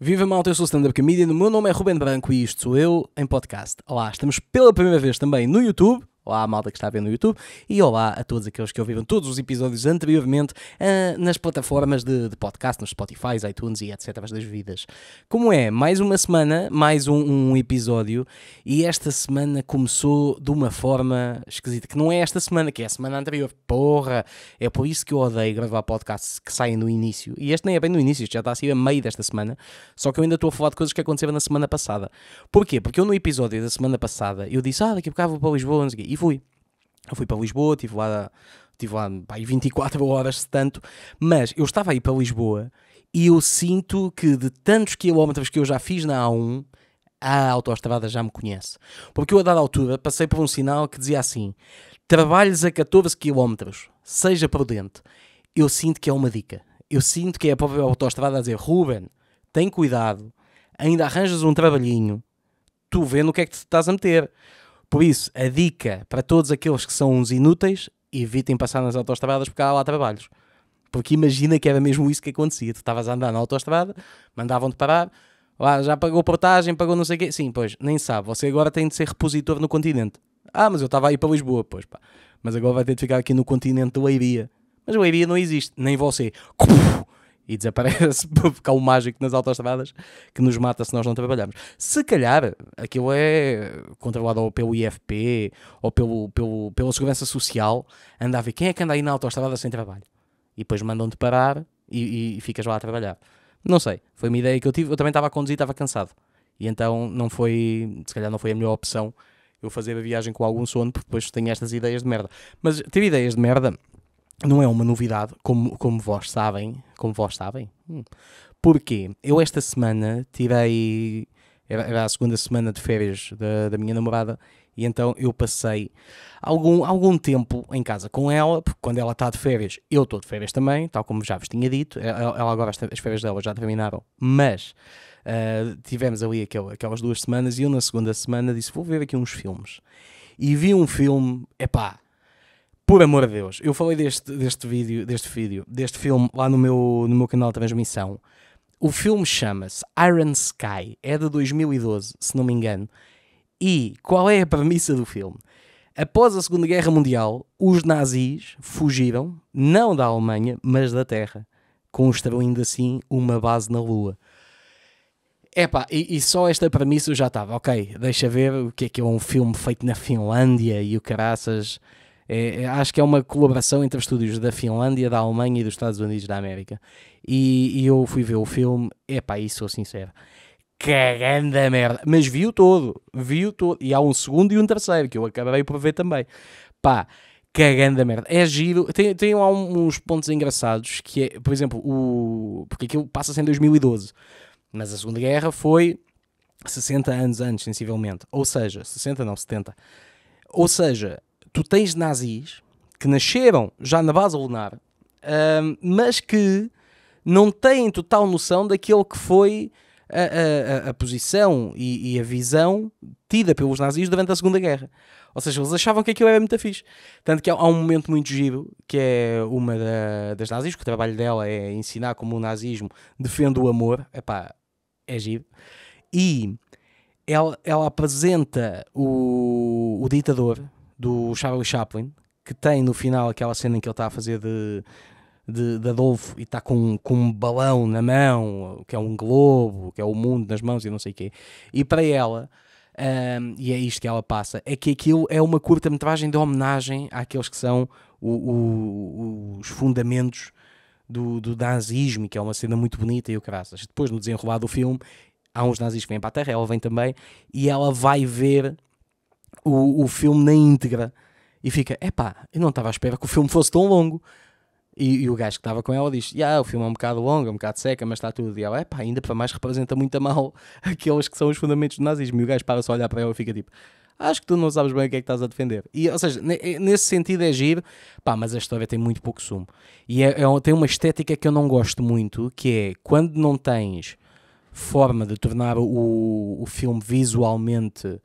Viva malta, eu sou o Stand Up Comedian, o meu nome é Ruben Branco e isto sou eu em podcast. Olá, estamos pela primeira vez também no YouTube, olá à malta que está a ver no YouTube e olá a todos aqueles que ouviram todos os episódios anteriormente uh, nas plataformas de, de, podcast, nos Spotify, iTunes e etc. das vidas. Como é? Mais uma semana, mais um, um, episódio e esta semana começou de uma forma esquisita, que não é esta semana, que é a semana anterior. Porra! É por isso que eu odeio gravar podcasts que saem no início. E este nem é bem no início, já está a sair a meio desta semana, só que eu ainda estou a falar de coisas que aconteceram na semana passada. Porquê? Porque eu no episódio da semana passada eu disse, ah, daqui a bocado vou para Lisboa, e fui. Eu fui para Lisboa, estive lá, tive lá pá, 24 horas, se tanto, mas eu estava aí para Lisboa e eu sinto que de tantos quilómetros que eu já fiz na A1, a autoestrada já me conhece. Porque eu, a dada altura, passei por um sinal que dizia assim: trabalhes a 14 quilómetros seja prudente. Eu sinto que é uma dica. Eu sinto que é a própria autoestrada a dizer: Ruben, tem cuidado, ainda arranjas um trabalhinho, tu vendo o que é que te estás a meter. Por isso, a dica para todos aqueles que são uns inúteis, evitem passar nas autoestradas porque há lá trabalhos. Porque imagina que era mesmo isso que acontecia. Tu estavas a andar na autoestrada, mandavam-te parar, lá ah, já pagou portagem, pagou não sei o quê. Sim, pois, nem sabe. Você agora tem de ser repositor no continente. Ah, mas eu estava aí para Lisboa, pois pá. Mas agora vai ter de ficar aqui no continente do Leiria. Mas o Leiria não existe, nem você e desaparece para ficar o mágico nas autoestradas que nos mata se nós não trabalharmos. Se calhar aquilo é controlado pelo IFP ou pelo, pelo, pela Segurança Social, anda a ver quem é que anda aí na autoestrada sem trabalho. E depois mandam-te parar e, e, e, ficas lá a trabalhar. Não sei, foi uma ideia que eu tive. Eu também estava a conduzir, estava cansado. E então não foi, se calhar não foi a melhor opção eu fazer a viagem com algum sono, porque depois tenho estas ideias de merda. Mas ter ideias de merda não é uma novidade, como, como vós sabem, como vós sabem. Hum. Porquê? Eu esta semana tirei, era, a segunda semana de férias da, da minha namorada, e então eu passei algum, algum tempo em casa com ela, porque quando ela está de férias, eu estou de férias também, tal como já vos tinha dito. Ela, agora, as férias dela já terminaram, mas uh, tivemos ali aquelas duas semanas e eu na segunda semana disse: Vou ver aqui uns filmes. E vi um filme, epá, por amor de Deus, eu falei deste, deste vídeo, deste vídeo, deste filme lá no meu, no meu canal de transmissão. O filme chama-se Iron Sky, é de 2012, se não me engano. E qual é a premissa do filme? Após a Segunda Guerra Mundial, os nazis fugiram, não da Alemanha, mas da Terra, construindo assim uma base na Lua. Epá, e, e só esta premissa eu já estava, ok, deixa ver o que é que é um filme feito na Finlândia e o caraças é, é, acho que é uma colaboração entre estúdios da Finlândia, da Alemanha e dos Estados Unidos da América. E, e eu fui ver o filme, epá, isso sou sincero. Caganda merda! Mas vi-o todo, vi-o todo. E há um segundo e um terceiro que eu acabei por ver também. Pá, caganda merda. É giro. Tem, tem lá uns pontos engraçados que é, por exemplo, o. Porque aquilo passa-se em 2012. Mas a Segunda Guerra foi 60 anos antes, sensivelmente. Ou seja, 60 não, 70. Ou seja, tu tens nazis que nasceram já na base lunar, uh, mas que não têm total noção daquilo que foi a, a, a posição e, e, a visão tida pelos nazis durante a Segunda Guerra. Ou seja, eles achavam que aquilo era muito fixe. Tanto que há, um momento muito giro, que é uma da, das nazis, que o trabalho dela é ensinar como o nazismo defende o amor. Epá, é giro. E ela, ela apresenta o, o ditador, do Charlie Chaplin, que tem no final aquela cena em que ele está a fazer de, de, de Adolfo e está com, com um balão na mão, que é um globo, que é o mundo nas mãos e não sei o quê. E para ela, um, e é isto que ela passa, é que aquilo é uma curta-metragem de homenagem àqueles que são o, o, os fundamentos do, do nazismo, que é uma cena muito bonita e o caraças. Depois, no desenrolar do filme, há uns nazis que vêm para a Terra, ela vem também, e ela vai ver o, o filme na íntegra e fica, epá, eu não estava à espera que o filme fosse tão longo. E, e o gajo que estava com ela diz: yeah, o filme é um bocado longo, é um bocado seca, mas está tudo. E ela, epá, ainda para mais representa muito mal aqueles que são os fundamentos do nazismo. E o gajo para-se olhar para ela e fica tipo: acho que tu não sabes bem o que é que estás a defender. E, ou seja, eh, nesse sentido é giro, pá, mas a história tem muito pouco sumo. E é, é, tem uma estética que eu não gosto muito, que é quando não tens forma de tornar o, o filme visualmente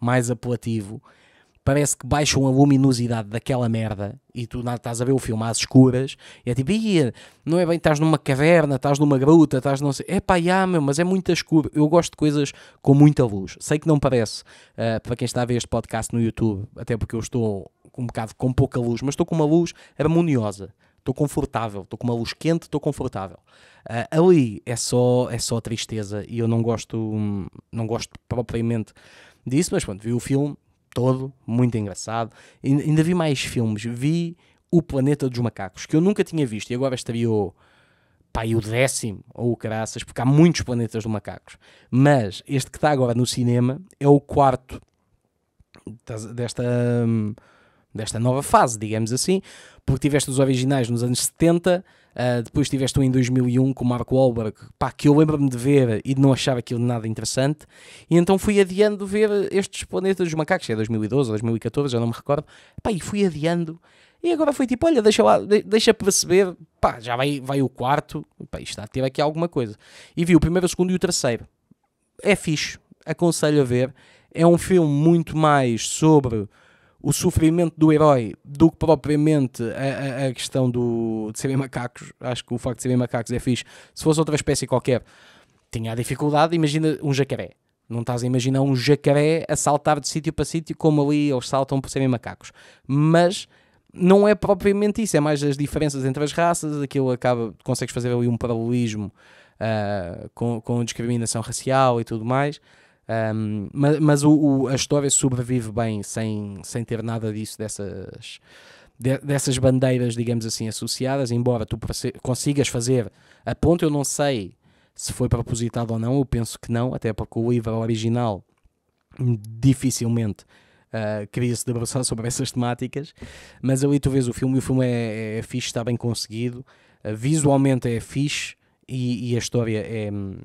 mais apelativo, parece que baixam a luminosidade daquela merda e tu não, estás a ver o filme às escuras e é tipo, não é bem, estás numa caverna, estás numa gruta, estás não sei. É pá, yeah, meu, mas é muito escuro. Eu gosto de coisas com muita luz. Sei que não parece uh, para quem está a ver este podcast no YouTube, até porque eu estou um bocado com pouca luz, mas estou com uma luz harmoniosa. Estou confortável, estou com uma luz quente, estou confortável. Uh, ali é só, é só tristeza e eu não gosto, hum, não gosto propriamente disso, mas pronto, vi o filme todo, muito engraçado. E ainda vi mais filmes, vi O Planeta dos Macacos, que eu nunca tinha visto, e agora estaria o, pá, o décimo, ou o caraças, porque há muitos planetas dos macacos. Mas este que está agora no cinema é o quarto desta, hum, desta nova fase, digamos assim, porque tiveste os originais nos anos 70, uh, ah, depois tiveste um em 2001 com o Mark Wahlberg, pá, que eu lembro-me de ver e de não achar aquilo nada interessante, e então fui adiando ver estes planetas dos macacos, se é 2012 ou 2014, já não me recordo, pá, e fui adiando, e agora foi tipo, olha, deixa lá, deixa perceber, pá, já vai, vai o quarto, pá, isto está a ter aqui alguma coisa. E vi o primeiro, o segundo e o terceiro. É fixe, aconselho a ver, é um filme muito mais sobre o sofrimento do herói do que propriamente a, a, a questão do, de serem macacos. Acho que o facto de serem macacos é fixe. Se fosse outra espécie qualquer, tinha a dificuldade. Imagina um jacaré. Não estás a imaginar um jacaré a saltar de sítio para sítio como ali eles saltam por serem macacos. Mas não é propriamente isso, é mais as diferenças entre as raças, aquilo acaba, consegues fazer ali um paralelismo uh, com, com discriminação racial e tudo mais. Um, mas, mas o, o, a história sobrevive bem sem, sem ter nada disso, dessas, de, dessas bandeiras, digamos assim, associadas, embora tu consigas fazer a ponto, eu não sei se foi propositado ou não, eu penso que não, até porque o livro original dificilmente uh, queria-se debruçar sobre essas temáticas, mas ali tu vês o filme e o filme é, é, é fixe, está bem conseguido, uh, visualmente é fixe, e, e, a história é, hum,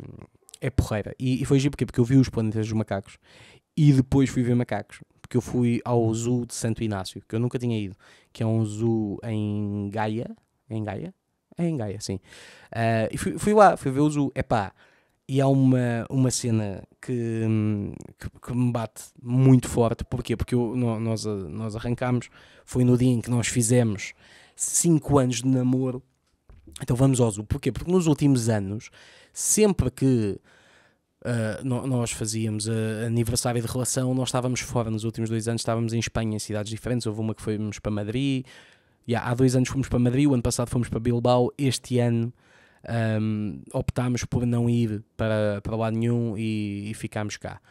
é porreira. E, e foi giro porque, porque eu vi os planetas dos macacos e depois fui ver macacos. Porque eu fui ao zoo de Santo Inácio, que eu nunca tinha ido, que é um zoo em Gaia. Em Gaia? É em Gaia, sim. Uh, e fui, fui, lá, fui ver o zoo. É E há uma, uma cena que, que, que, me bate muito forte. Porquê? Porque eu, nós, nós arrancámos, foi no dia em que nós fizemos 5 anos de namoro. Então vamos ao zoo. Porquê? Porque nos últimos anos, sempre que Uh, nós fazíamos a ah, aniversário de relação, nós estávamos fora nos últimos dois anos, estávamos em Espanha, em cidades diferentes. Houve uma que fomos para Madrid, yeah, há dois anos fomos para Madrid, o ano passado fomos para Bilbao, este ano um, optámos por não ir para, para lado nenhum e, e ficámos cá.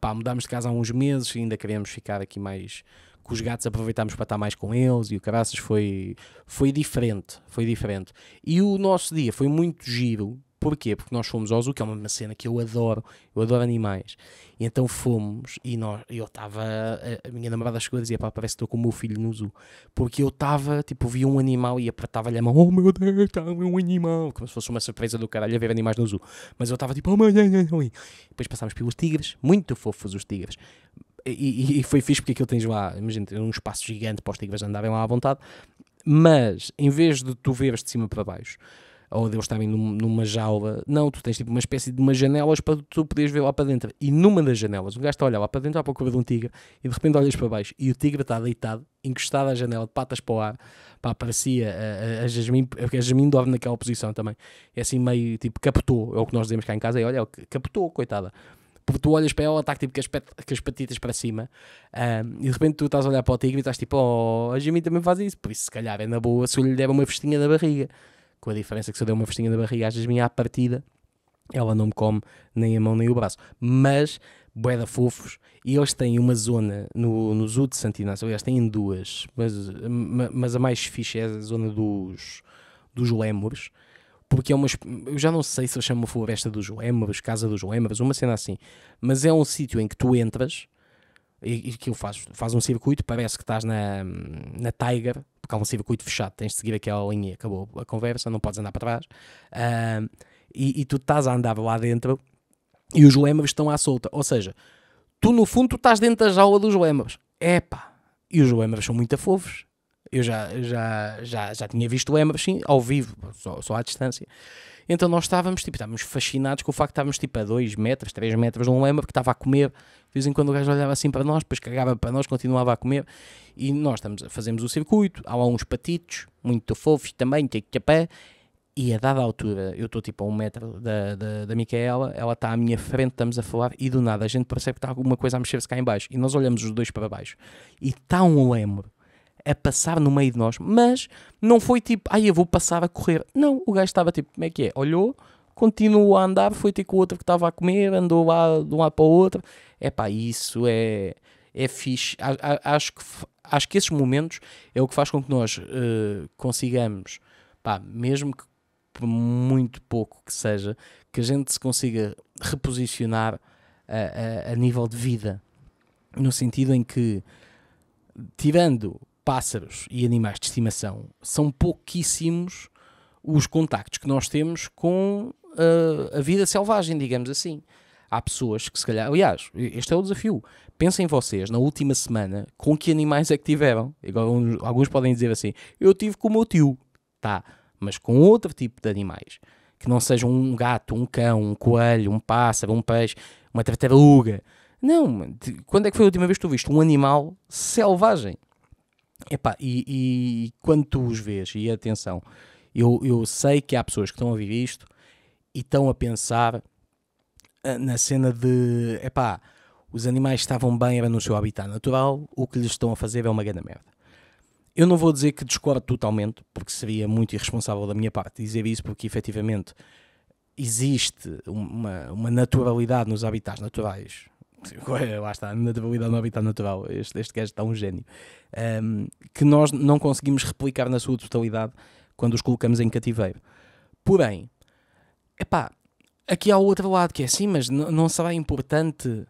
pá, mudámos de casa há uns meses e ainda queríamos ficar aqui mais com os gatos, aproveitámos para estar mais com eles e o caraças foi, foi diferente, foi diferente. E o nosso dia foi muito giro, Porquê? Porque nós fomos ao zoo, que é uma cena que eu adoro, eu adoro animais. E então fomos e nós, eu estava, a, minha namorada chegou e dizia, pá, parece que estou com o meu filho no zoo. Porque eu estava, tipo, via um animal e apertava-lhe a mão, oh meu Deus, está um animal, como se fosse uma surpresa do caralho a ver animais no zoo. Mas eu estava tipo, oh meu Deus, depois passámos pelos tigres, muito fofos os tigres. E, e, e foi fixe porque aquilo tens lá, imagina, um espaço gigante para os tigres andarem lá à vontade. Mas, em vez de tu veres de cima para baixo, ou Deus estava num, numa jaula. Não, tu tens tipo uma espécie de umas janelas para tu poderes ver lá para dentro. E numa das janelas, o gajo está a olhar lá para dentro à procura de um tigre e de repente olhas para baixo e o tigre está deitado, encostado à janela, de patas para o ar. Pá, parecia a, eh, a, eh, a Jasmine, é porque a Jasmine dorme naquela posição também. É assim meio tipo captou, é o que nós dizemos cá em casa. E é, olha, é captou, coitada porque tu olhas para ela, está tipo com as, patitas para cima, um, e de repente tu estás a olhar para o tigre e estás tipo, oh, a Jimmy também faz isso, por isso se calhar é na boa se eu lhe der uma festinha da barriga com a diferença que se eu der uma festinha da barriga às vezes à partida, ela não me come nem a mão nem o braço. Mas, boeda fofos, e eles têm uma zona no, no Zoo de Santo aliás, têm duas, mas, mas a mais fixe é a zona dos, dos lémures, porque é uma. Eu já não sei se eles chamam Floresta dos Lémures, Casa dos Lémures, uma cena assim, mas é um sítio em que tu entras e, e aquilo faz, faz um circuito, parece que estás na, na Tiger, porque há um circuito fechado, tens de seguir aquela linha, acabou a conversa, não podes andar para trás. e, e, tu estás a andar lá dentro e os lemas estão à solta. Ou seja, tu no fundo tu estás dentro da jaula dos lemas. Epá, e os lemas são muito fofos. Eu já, já, já, já tinha visto lemas, sim, ao vivo, só, só à distância. Então nós estávamos, tipo, estávamos fascinados com o facto de estávamos, tipo, a 2 metros, 3 metros, não lembro, porque estava a comer. De vez em quando o gajo olhava assim para nós, depois cagava para nós, continuava a comer. E nós estamos, fazemos o circuito, há lá uns patitos, muito fofos também, tic-tapé. E a dada altura, eu estou tipo a um metro da, da, da Micaela, ela está à minha frente, estamos a falar, e do nada a gente percebe que está alguma coisa a mexer-se cá em baixo. E nós olhamos os dois para baixo. E está um lembro a passar no meio de nós, mas não foi tipo, ai, ah, eu vou passar a correr. Não, o gajo estava tipo, como é que é? Olhou, continuou a andar, foi ter com o outro que estava a comer, andou lá de um lado para o outro. É pá, isso é, é fixe. Acho que, acho que esses momentos é o que faz com que nós uh, consigamos, pá, mesmo que por muito pouco que seja, que a gente se consiga reposicionar a, a, a nível de vida. No sentido em que, tirando pássaros e animais de estimação, são pouquíssimos os contactos que nós temos com a, eh, a vida selvagem, digamos assim. Há pessoas que se calhar. Aliás, este é o desafio. Pensem vocês, na última semana, com que animais é que tiveram. Alguns podem dizer assim: eu tive com o meu tio. Tá, mas com outro tipo de animais. Que não sejam um gato, um cão, um coelho, um pássaro, um peixe, uma tartaruga. Não, quando é que foi a última vez que tu viste um animal selvagem? Epá, e, e quando tu os vês, e atenção, eu, eu sei que há pessoas que estão a ouvir isto e estão a pensar ah, na cena de epá, os animais estavam bem, era no seu habitat natural, o que lhes estão a fazer é uma grande merda. Eu não vou dizer que discordo totalmente, porque seria muito irresponsável da minha parte dizer isso, porque efetivamente existe uma, uma naturalidade nos habitats naturais lá está, naturalidade no habitat natural, este, este gajo está um gênio, um, que nós não conseguimos replicar na sua totalidade quando os colocamos em cativeiro. Porém, epá, aqui há o outro lado que é assim, mas não será importante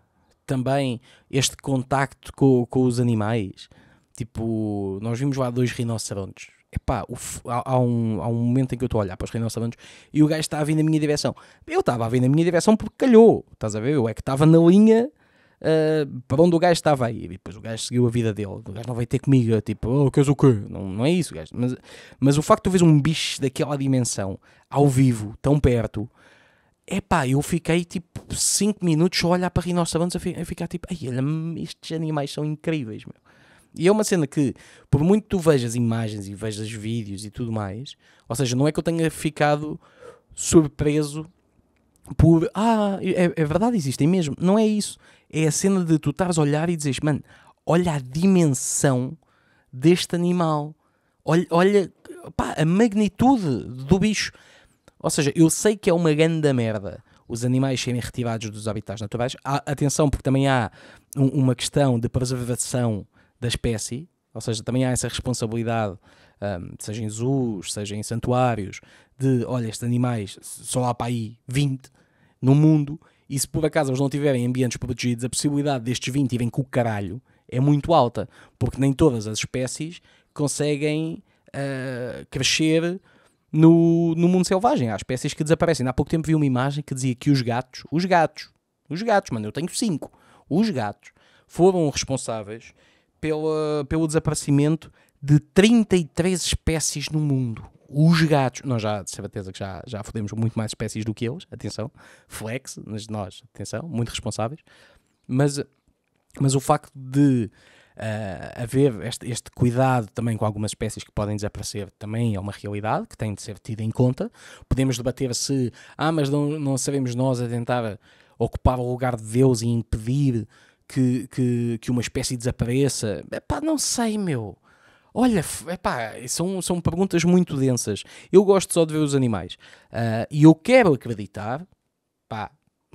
também este contacto com, com os animais? Tipo, nós vimos lá dois rinocerontes. Epá, há, há, um, há um momento em que eu estou a olhar para os rinocerontes e o gajo está a vir na minha direção. Eu estava a vir na minha direção porque calhou, estás a ver? Eu é que estava na linha uh, para onde o gajo estava aí. E depois o gajo seguiu a vida dele. O gajo não vai ter comigo, é tipo, oh, queres o quê? Não, não é isso, gajo. Mas, mas o facto de tu veres um bicho daquela dimensão, ao vivo, tão perto, é pá, eu fiquei tipo 5 minutos só a olhar para rinocerontes a ficar tipo, ai, estes animais são incríveis, meu. E é uma cena que, por muito tu vejas imagens e vejas vídeos e tudo mais, ou seja, não é que eu tenha ficado surpreso por, ah, é, é verdade, existem mesmo. Não é isso é a cena de tu estares a olhar e dizes, mano, olha a dimensão deste animal. Olha, olha pá, a magnitude do bicho. Ou seja, eu sei que é uma grande merda os animais serem retirados dos habitats naturais. Há, atenção, porque também há um, uma questão de preservação da espécie, ou seja, também há essa responsabilidade, um, seja em zoos, seja em santuários, de olha, estes animais só há para aí 20 no mundo e se por acaso eles não tiverem ambientes protegidos, a possibilidade destes 20 irem com o caralho é muito alta, porque nem todas as espécies conseguem uh, crescer no, no mundo selvagem. Há espécies que desaparecem. Há pouco tempo vi uma imagem que dizia que os gatos, os gatos, os gatos, mano, eu tenho cinco, os gatos foram responsáveis pela, pelo desaparecimento de 33 espécies no mundo os gatos, nós já, de certeza que já, já fodemos muito mais espécies do que eles, atenção, flex, mas nós, atenção, muito responsáveis, mas, mas o facto de uh, haver este, este, cuidado também com algumas espécies que podem desaparecer também é uma realidade que tem de ser tida em conta. Podemos debater se, ah, mas não, não sabemos nós a tentar ocupar o lugar de Deus e impedir que, que, que uma espécie desapareça. Epá, não sei, meu. Olha, epá, são, são perguntas muito densas. Eu gosto só de ver os animais. Uh, e eu quero acreditar, pá,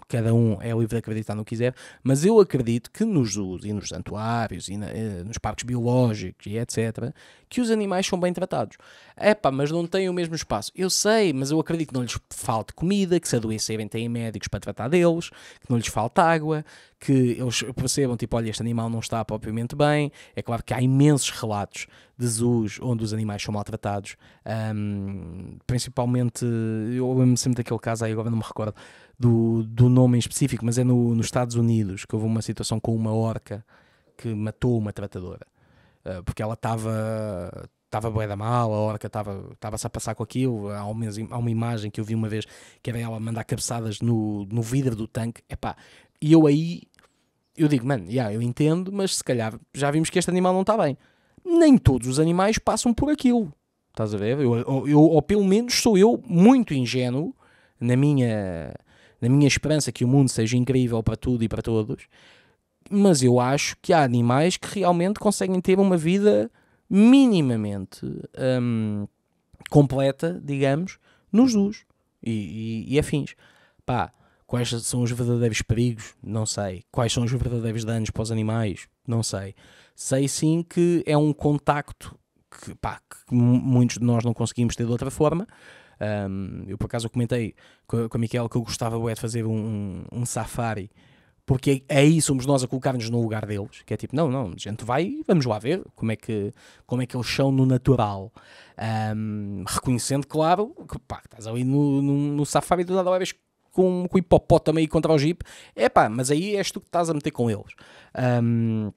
cada um é livre de acreditar no que quiser, mas eu acredito que nos zoos e nos santuários e na, eh, nos parques biológicos e etc, que os animais são bem tratados. É pá, mas não têm o mesmo espaço. Eu sei, mas eu acredito que não lhes falte comida, que se adoecerem têm médicos para tratar deles, que não lhes falta água, que eles percebam, tipo, olha, este animal não está propriamente bem. É claro que há imensos relatos de zoos onde os animais são maltratados, um, principalmente, eu lembro-me sempre daquele caso aí, agora não me recordo, do, do nome em específico, mas é no, nos Estados Unidos que houve uma situação com uma orca que matou uma tratadora. Uh, porque ela estava estava bué da mal, a orca estava-se a passar com aquilo. Há uma, há uma imagem que eu vi uma vez que era ela mandar cabeçadas no, no vidro do tanque. Epá, e eu aí, eu digo, mano, yeah, eu entendo, mas se calhar já vimos que este animal não está bem. Nem todos os animais passam por aquilo. Estás a ver? Eu, eu, ou pelo menos sou eu muito ingênuo na minha na minha esperança que o mundo seja incrível para tudo e para todos, mas eu acho que há animais que realmente conseguem ter uma vida minimamente hum, completa, digamos, nos zoos e, e, e, afins. Pá, quais são os verdadeiros perigos? Não sei. Quais são os verdadeiros danos para os animais? Não sei. Sei sim que é um contacto que, pá, que muitos de nós não conseguimos ter de outra forma um, eu por acaso comentei com, a Miquel que eu gostava ué, de fazer um, um safari, porque é, aí somos nós a colocar-nos no lugar deles, que é tipo, não, não, a gente vai, vamos lá ver como é que, como é que eles são no natural. Um, reconhecendo, claro, que pá, estás ali no, no, no safari do nada leves com, com o hipopótamo aí contra o jeep, é pá, mas aí és tu que estás a meter com eles. Um,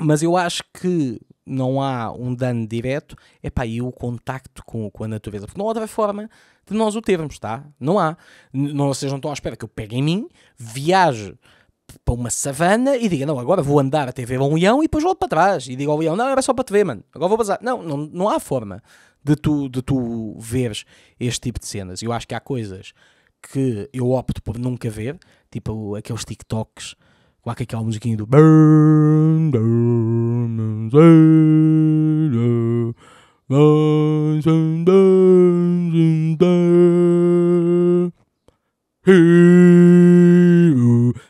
mas eu acho que não há um dano direto, é pá, e o contacto com, com a natureza, porque não há outra forma de nós o termos, tá? Não há. Não, vocês não estão à espera que eu pegue em mim, viaje para uma savana e diga, não, agora vou andar até ver um leão e depois volto para trás. E digo ao leão, não, era só para te ver, mano, agora vou bazar. Não, não, não há forma de tu, de tu veres este tipo de cenas. Eu acho que há coisas que eu opto por nunca ver, tipo aqueles TikToks com é aquela musiquinha do.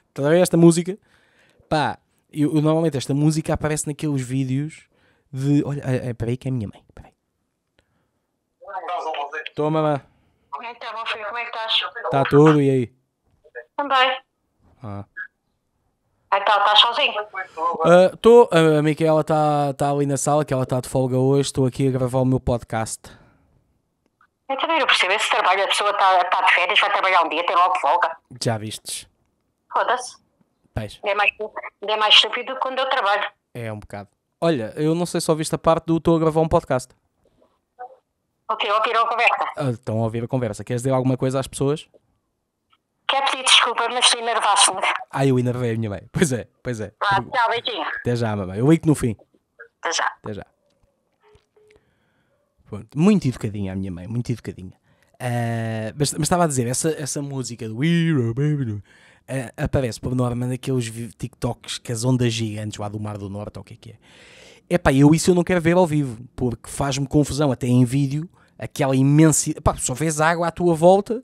Estão tá a esta música? Pá, eu, normalmente esta música aparece naqueles vídeos de. Olha, espera eh, eh, aí que é a minha mãe. Peraí. Toma, mamã. Como é que meu filho? Como é que estás? Está tudo, e aí? Também. Ah. Então, estás tá sozinho? Estou, uh, ah, a Micaela está tá ali na sala, que ela está de folga hoje, estou aqui a gravar o meu podcast. Eu também não percebo esse trabalho, a pessoa está tá de férias, vai trabalhar um dia, tem logo folga. Já vistes? Foda-se. É mais, é mais estúpido quando eu trabalho. É, um bocado. Olha, eu não sei se ouviste a parte do estou a gravar um podcast. Ok, ouviram a conversa. Ah, estão a ouvir a conversa. Queres dizer alguma coisa às pessoas? Quer pedir desculpa, mas tu enervaste-me. Ah, eu enervei a minha mãe. Pois é, pois é. Ah, tchau, beijinho. Até já, mamãe. Eu ligo no fim. Até já. Até já. Pronto, muito educadinha a minha mãe, muito educadinha. Uh, mas, mas, estava a dizer, essa, essa música do Hero Baby uh, aparece por norma naqueles TikToks que as ondas gigantes lá do Mar do Norte, ou o que é que é. É pá, eu isso eu não quero ver ao vivo, porque faz-me confusão, até em vídeo, aquela imensa. pá, só vês água à tua volta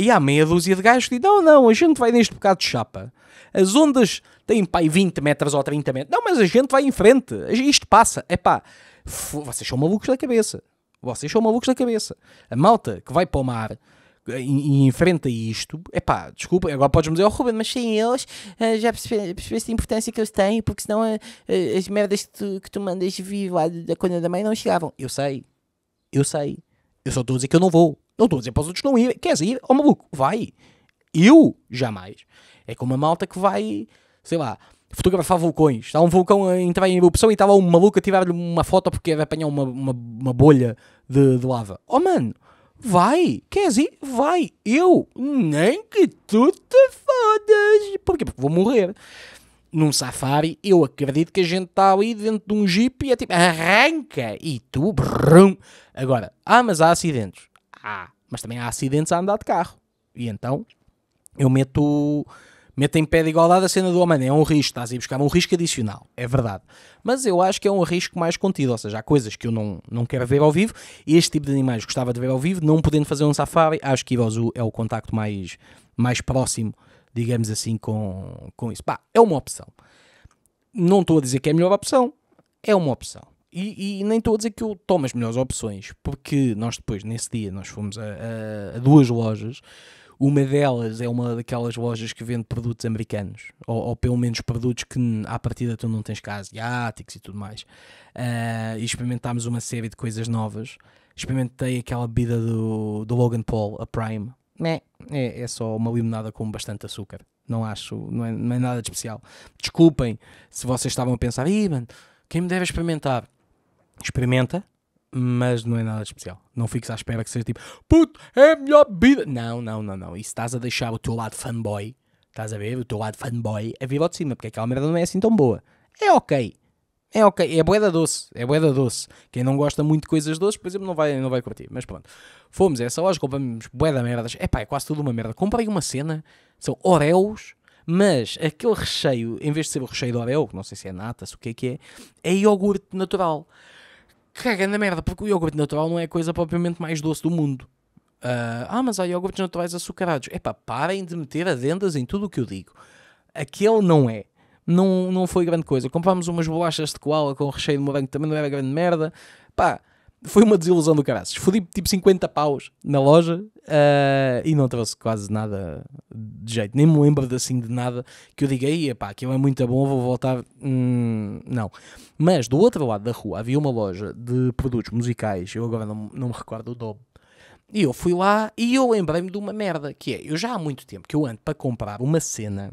e há meia dúzia de gajos que dizem: não, oh, não, a gente vai neste bocado de chapa. As ondas têm pai 20 metros ou 30 metros. Não, mas a gente vai em frente. Isto passa. É pá, vocês são malucos da cabeça. Vocês são malucos da cabeça. A malta que vai para o mar e enfrenta isto, é pá, desculpa, agora podes-me dizer, oh Ruben, mas sem eles eh, já percebeste a importância que eles têm, porque senão eh, eh, as merdas que tu, que tu mandas vir lá da Cona da Mãe não chegavam. Eu sei, eu sei. Eu só estou a dizer que eu não vou. Não estou a dizer para os outros não ir. Queres ir? Ó oh, maluco, vai. Eu jamais. É como uma malta que vai, sei lá, fotografar vulcões. Está um vulcão a entrar em erupção e estava tá um maluco a tirar-lhe uma foto porque ia apanhar uma, uma, uma bolha de, de, lava. Oh mano, vai. Queres ir? Vai. Eu. Nem que tu te fodas. Porquê? Porque vou morrer num safari, eu acredito que a gente está ali dentro de um jeep e é tipo, arranca e tu, brum. Agora, ah, mas há acidentes. Há, ah, mas também há acidentes a andar de carro. E então, eu meto, meto em pé de igualdade a cena do homem. É um risco, estás a ir buscar um risco adicional, é verdade. Mas eu acho que é um risco mais contido, ou seja, há coisas que eu não, não quero ver ao vivo. Este tipo de animais gostava de ver ao vivo, não podendo fazer um safari, acho que ir ao zoo é o contacto mais, mais próximo digamos assim, com, com isso. Pá, é uma opção. Não estou a dizer que é a melhor opção, é uma opção. E, e nem estou a dizer que eu tomo as melhores opções, porque nós depois, nesse dia, nós fomos a, a, a duas lojas. Uma delas é uma daquelas lojas que vende produtos americanos, ou, ou, pelo menos produtos que à partida tu não tens cá, asiáticos e tudo mais. Uh, e experimentámos uma série de coisas novas. Experimentei aquela bebida do, do Logan Paul, a Prime, é, é, é só uma limonada com bastante açúcar. Não acho, não é, não é nada de especial. Desculpem se vocês estavam a pensar, mano, quem me deve experimentar? Experimenta, mas não é nada de especial. Não fiques à espera que seja tipo, puto, é a melhor bebida. Não, não, não, não. E se estás a deixar o teu lado fanboy, estás a ver, o teu lado fanboy, a vir ao de cima, porque aquela merda não é assim tão boa. É ok, é ok, é boeda doce, é boeda doce. Quem não gosta muito de coisas doces, por exemplo, não vai, não vai curtir. Mas pronto, fomos a essa loja, compramos boeda merdas. É pá, é quase tudo uma merda. Comprei uma cena, são Oreos, mas aquele recheio, em vez de ser o recheio de Oreo, não sei se é nata, se o que é que é, é iogurte natural. Caga na merda, porque o iogurte natural não é a coisa propriamente mais doce do mundo. Uh, ah, mas há iogurtes naturais açucarados. É pá, parem de meter adendas em tudo o que eu digo. Aquele não é não, não foi grande coisa. Comprámos umas bolachas de koala com recheio de morango, também não era grande merda. Pá, foi uma desilusão do caraças. Fodi tipo 50 paus na loja uh, e não trouxe quase nada de jeito. Nem me lembro de, assim de nada que eu diga, aí pá, aquilo é muito bom, vou voltar. Hum, não. Mas do outro lado da rua havia uma loja de produtos musicais, eu agora não, não me recordo o nome. E eu fui lá e eu lembrei-me de uma merda, que é, eu já há muito tempo que eu ando para comprar uma cena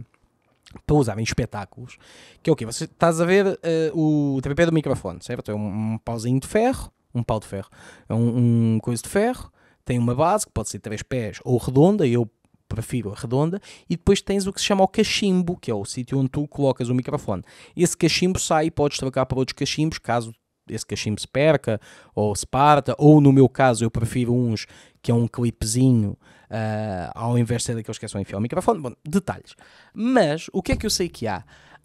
para então, usar em espetáculos, que é o quê? Você estás a ver uh, o TPP do microfone, certo? É um, um pauzinho de ferro, um pau de ferro, é um, um coisa de ferro, tem uma base que pode ser três pés ou redonda, eu prefiro a redonda, e depois tens o que se chama o cachimbo, que é o sítio onde tu colocas o microfone. Esse cachimbo sai e podes trocar para outros cachimbos, caso esse cachimbo se perca, ou se parta, ou no meu caso eu prefiro uns que é um clipezinho uh, ao invés de ser daqueles que é só enfiar o microfone. Bom, detalhes. Mas o que é que eu sei que há?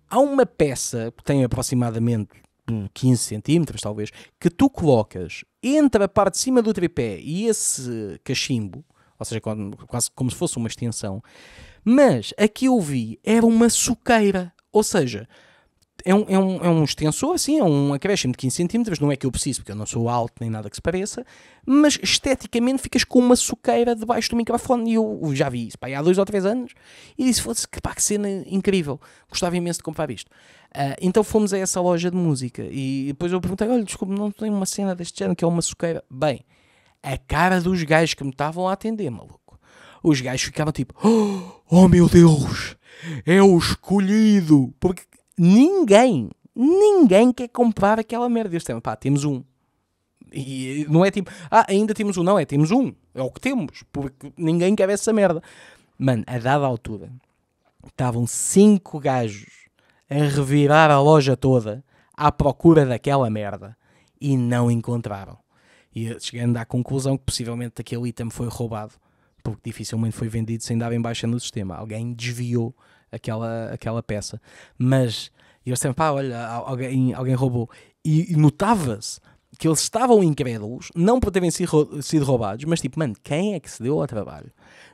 Há uma peça que tem aproximadamente 15 hum, centímetros, talvez, que tu colocas entre a parte de cima do tripé e esse cachimbo, ou seja, quase como se fosse uma extensão, mas aqui eu vi era uma suqueira, ou seja, é um, é um, é um extensor, assim, é um acréscimo de 15 centímetros, não é que eu preciso, porque eu não sou alto nem nada que se pareça, mas esteticamente ficas com uma suqueira debaixo do microfone, e eu já vi isso, pá, há dois ou três anos, e disse, foda-se, que pá, que cena incrível, gostava imenso de comprar isto. Uh, então fomos a essa loja de música, e depois eu perguntei, olha, desculpe, não tem uma cena deste género, que é uma suqueira? Bem, a cara dos gajos que me estavam a atender, maluco, os gajos ficavam tipo, oh, oh meu Deus, é o escolhido, porque ninguém, ninguém quer comprar aquela merda. Eles têm, pá, temos um. E não é tipo, ah, ainda temos um. Não, é temos um. É o que temos, porque ninguém quer essa merda. Mano, a dada altura, estavam cinco gajos a revirar a loja toda à procura daquela merda e não encontraram. E chegando à conclusão que possivelmente aquele item foi roubado porque dificilmente foi vendido sem dar em baixa no sistema. Alguém desviou aquela, aquela peça. Mas eles sempre, pá, olha, alguém, alguém roubou. E, e notava-se que eles estavam incrédulos, não por terem sido, roubados, mas tipo, mano, quem é que se deu ao trabalho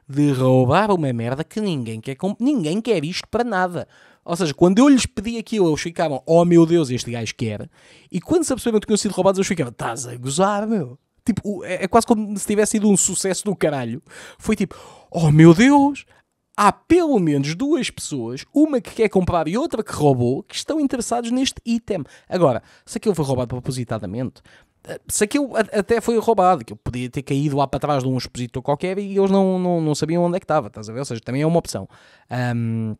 de roubar uma merda que ninguém quer, ninguém quer isto para nada? Ou seja, quando eu lhes pedi aquilo, eles ficavam, oh meu Deus, este gajo quer. E quando se aperceberam que tinham sido roubados, eles ficavam, estás a gozar, meu tipo, é, é, quase como se tivesse sido um sucesso do caralho. Foi tipo, oh meu Deus, há pelo menos duas pessoas, uma que quer comprar e outra que roubou, que estão interessados neste item. Agora, se aquilo foi roubado propositadamente, eh, se aquilo até foi roubado, que eu podia ter caído lá para trás de um expositor qualquer e eles não, não, não sabiam onde é que estava, estás a ver? Ou seja, também é uma opção. Um,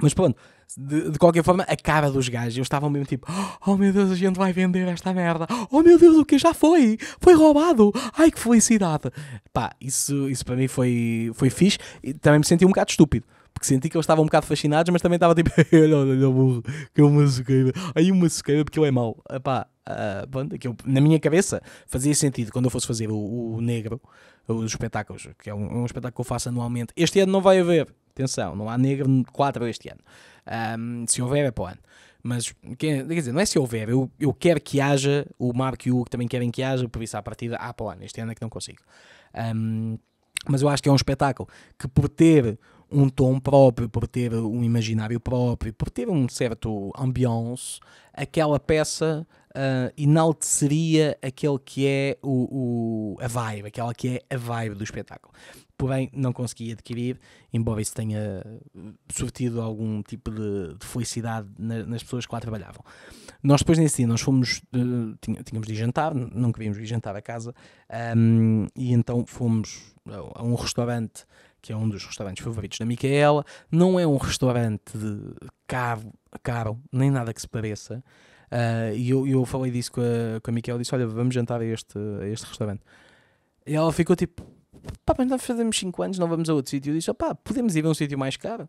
mas pronto, de, de qualquer forma, a cara dos gajos, eles estavam mesmo tipo: Oh meu Deus, a gente vai vender esta merda. Oh meu Deus, o que já foi? Foi roubado. Ai que felicidade. Pá, isso, isso para mim foi, foi fixe. E também me senti um bocado estúpido porque senti que eles estavam um bocado fascinados, mas também estava tipo, olha, olha, burro, que é uma suqueira, aí uma suqueira porque ele é mau. Epá, ah, uh, ah, que eu, na minha cabeça fazia sentido quando eu fosse fazer o, o Negro, os espetáculos, que é um, um, espetáculo que eu faço anualmente. Este ano não vai haver, atenção, não há Negro 4 este ano. Um, se houver, é para o ano. Mas, quer dizer, não é se houver, eu, eu quero que haja, o Marco e o Hugo também querem que haja, por isso, à partida, há para o ano. Este ano é que não consigo. Um, mas eu acho que é um espetáculo que, por ter um tom próprio, por ter um imaginário próprio, por ter um certo ambiance, aquela peça uh, enalteceria aquele que é o, o, a vibe, aquela que é a vibe do espetáculo porém não consegui adquirir, embora isso tenha eh, surtido algum tipo de, de felicidade na, nas pessoas que lá trabalhavam. Nós depois nesse dia nós fomos, eh, tínhamos de jantar, não queríamos ir jantar a casa, um, e então fomos a um restaurante que é um dos restaurantes favoritos da Micaela, não é um restaurante caro, caro nem nada que se pareça, Uh, e eu, eu falei disso com a, com a disse: Olha, vamos jantar a este, a este restaurante. E ela ficou tipo: pá, mas nós fazemos 5 anos, não vamos a outro sítio. Eu disse, oh, pá, podemos ir a um sítio mais caro.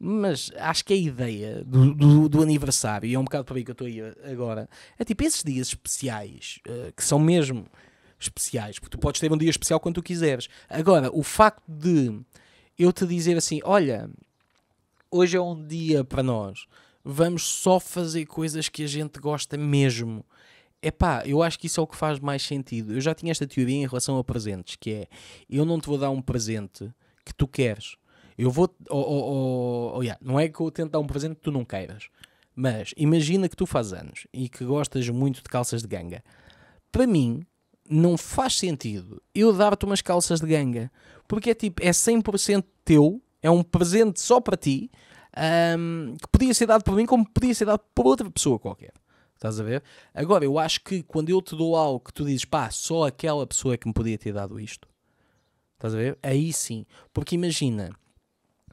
Mas acho que a ideia do, do, do aniversário, e é um bocado para aí que eu estou aí agora, é tipo esses dias especiais, uh, que são mesmo especiais, porque tu podes ter um dia especial quando tu quiseres. Agora, o facto de eu te dizer assim, olha, hoje é um dia para nós, vamos só fazer coisas que a gente gosta mesmo é pá eu acho que isso é o que faz mais sentido. Eu já tinha esta teoria em relação a presentes, que é eu não te vou dar um presente que tu queres. Eu vou. Oh, oh, oh, oh, yeah, não é que eu tento dar um presente que tu não queiras. Mas imagina que tu fazes anos e que gostas muito de calças de ganga. Para mim, não faz sentido eu dar-te umas calças de ganga. Porque é tipo, é 100% teu, é um presente só para ti, um, que podia ser dado por mim como podia ser dado por outra pessoa qualquer. Estás a ver? Agora, eu acho que quando eu te dou algo que tu dizes, pá, só aquela pessoa é que me podia ter dado isto. Estás a ver? Aí sim. Porque imagina,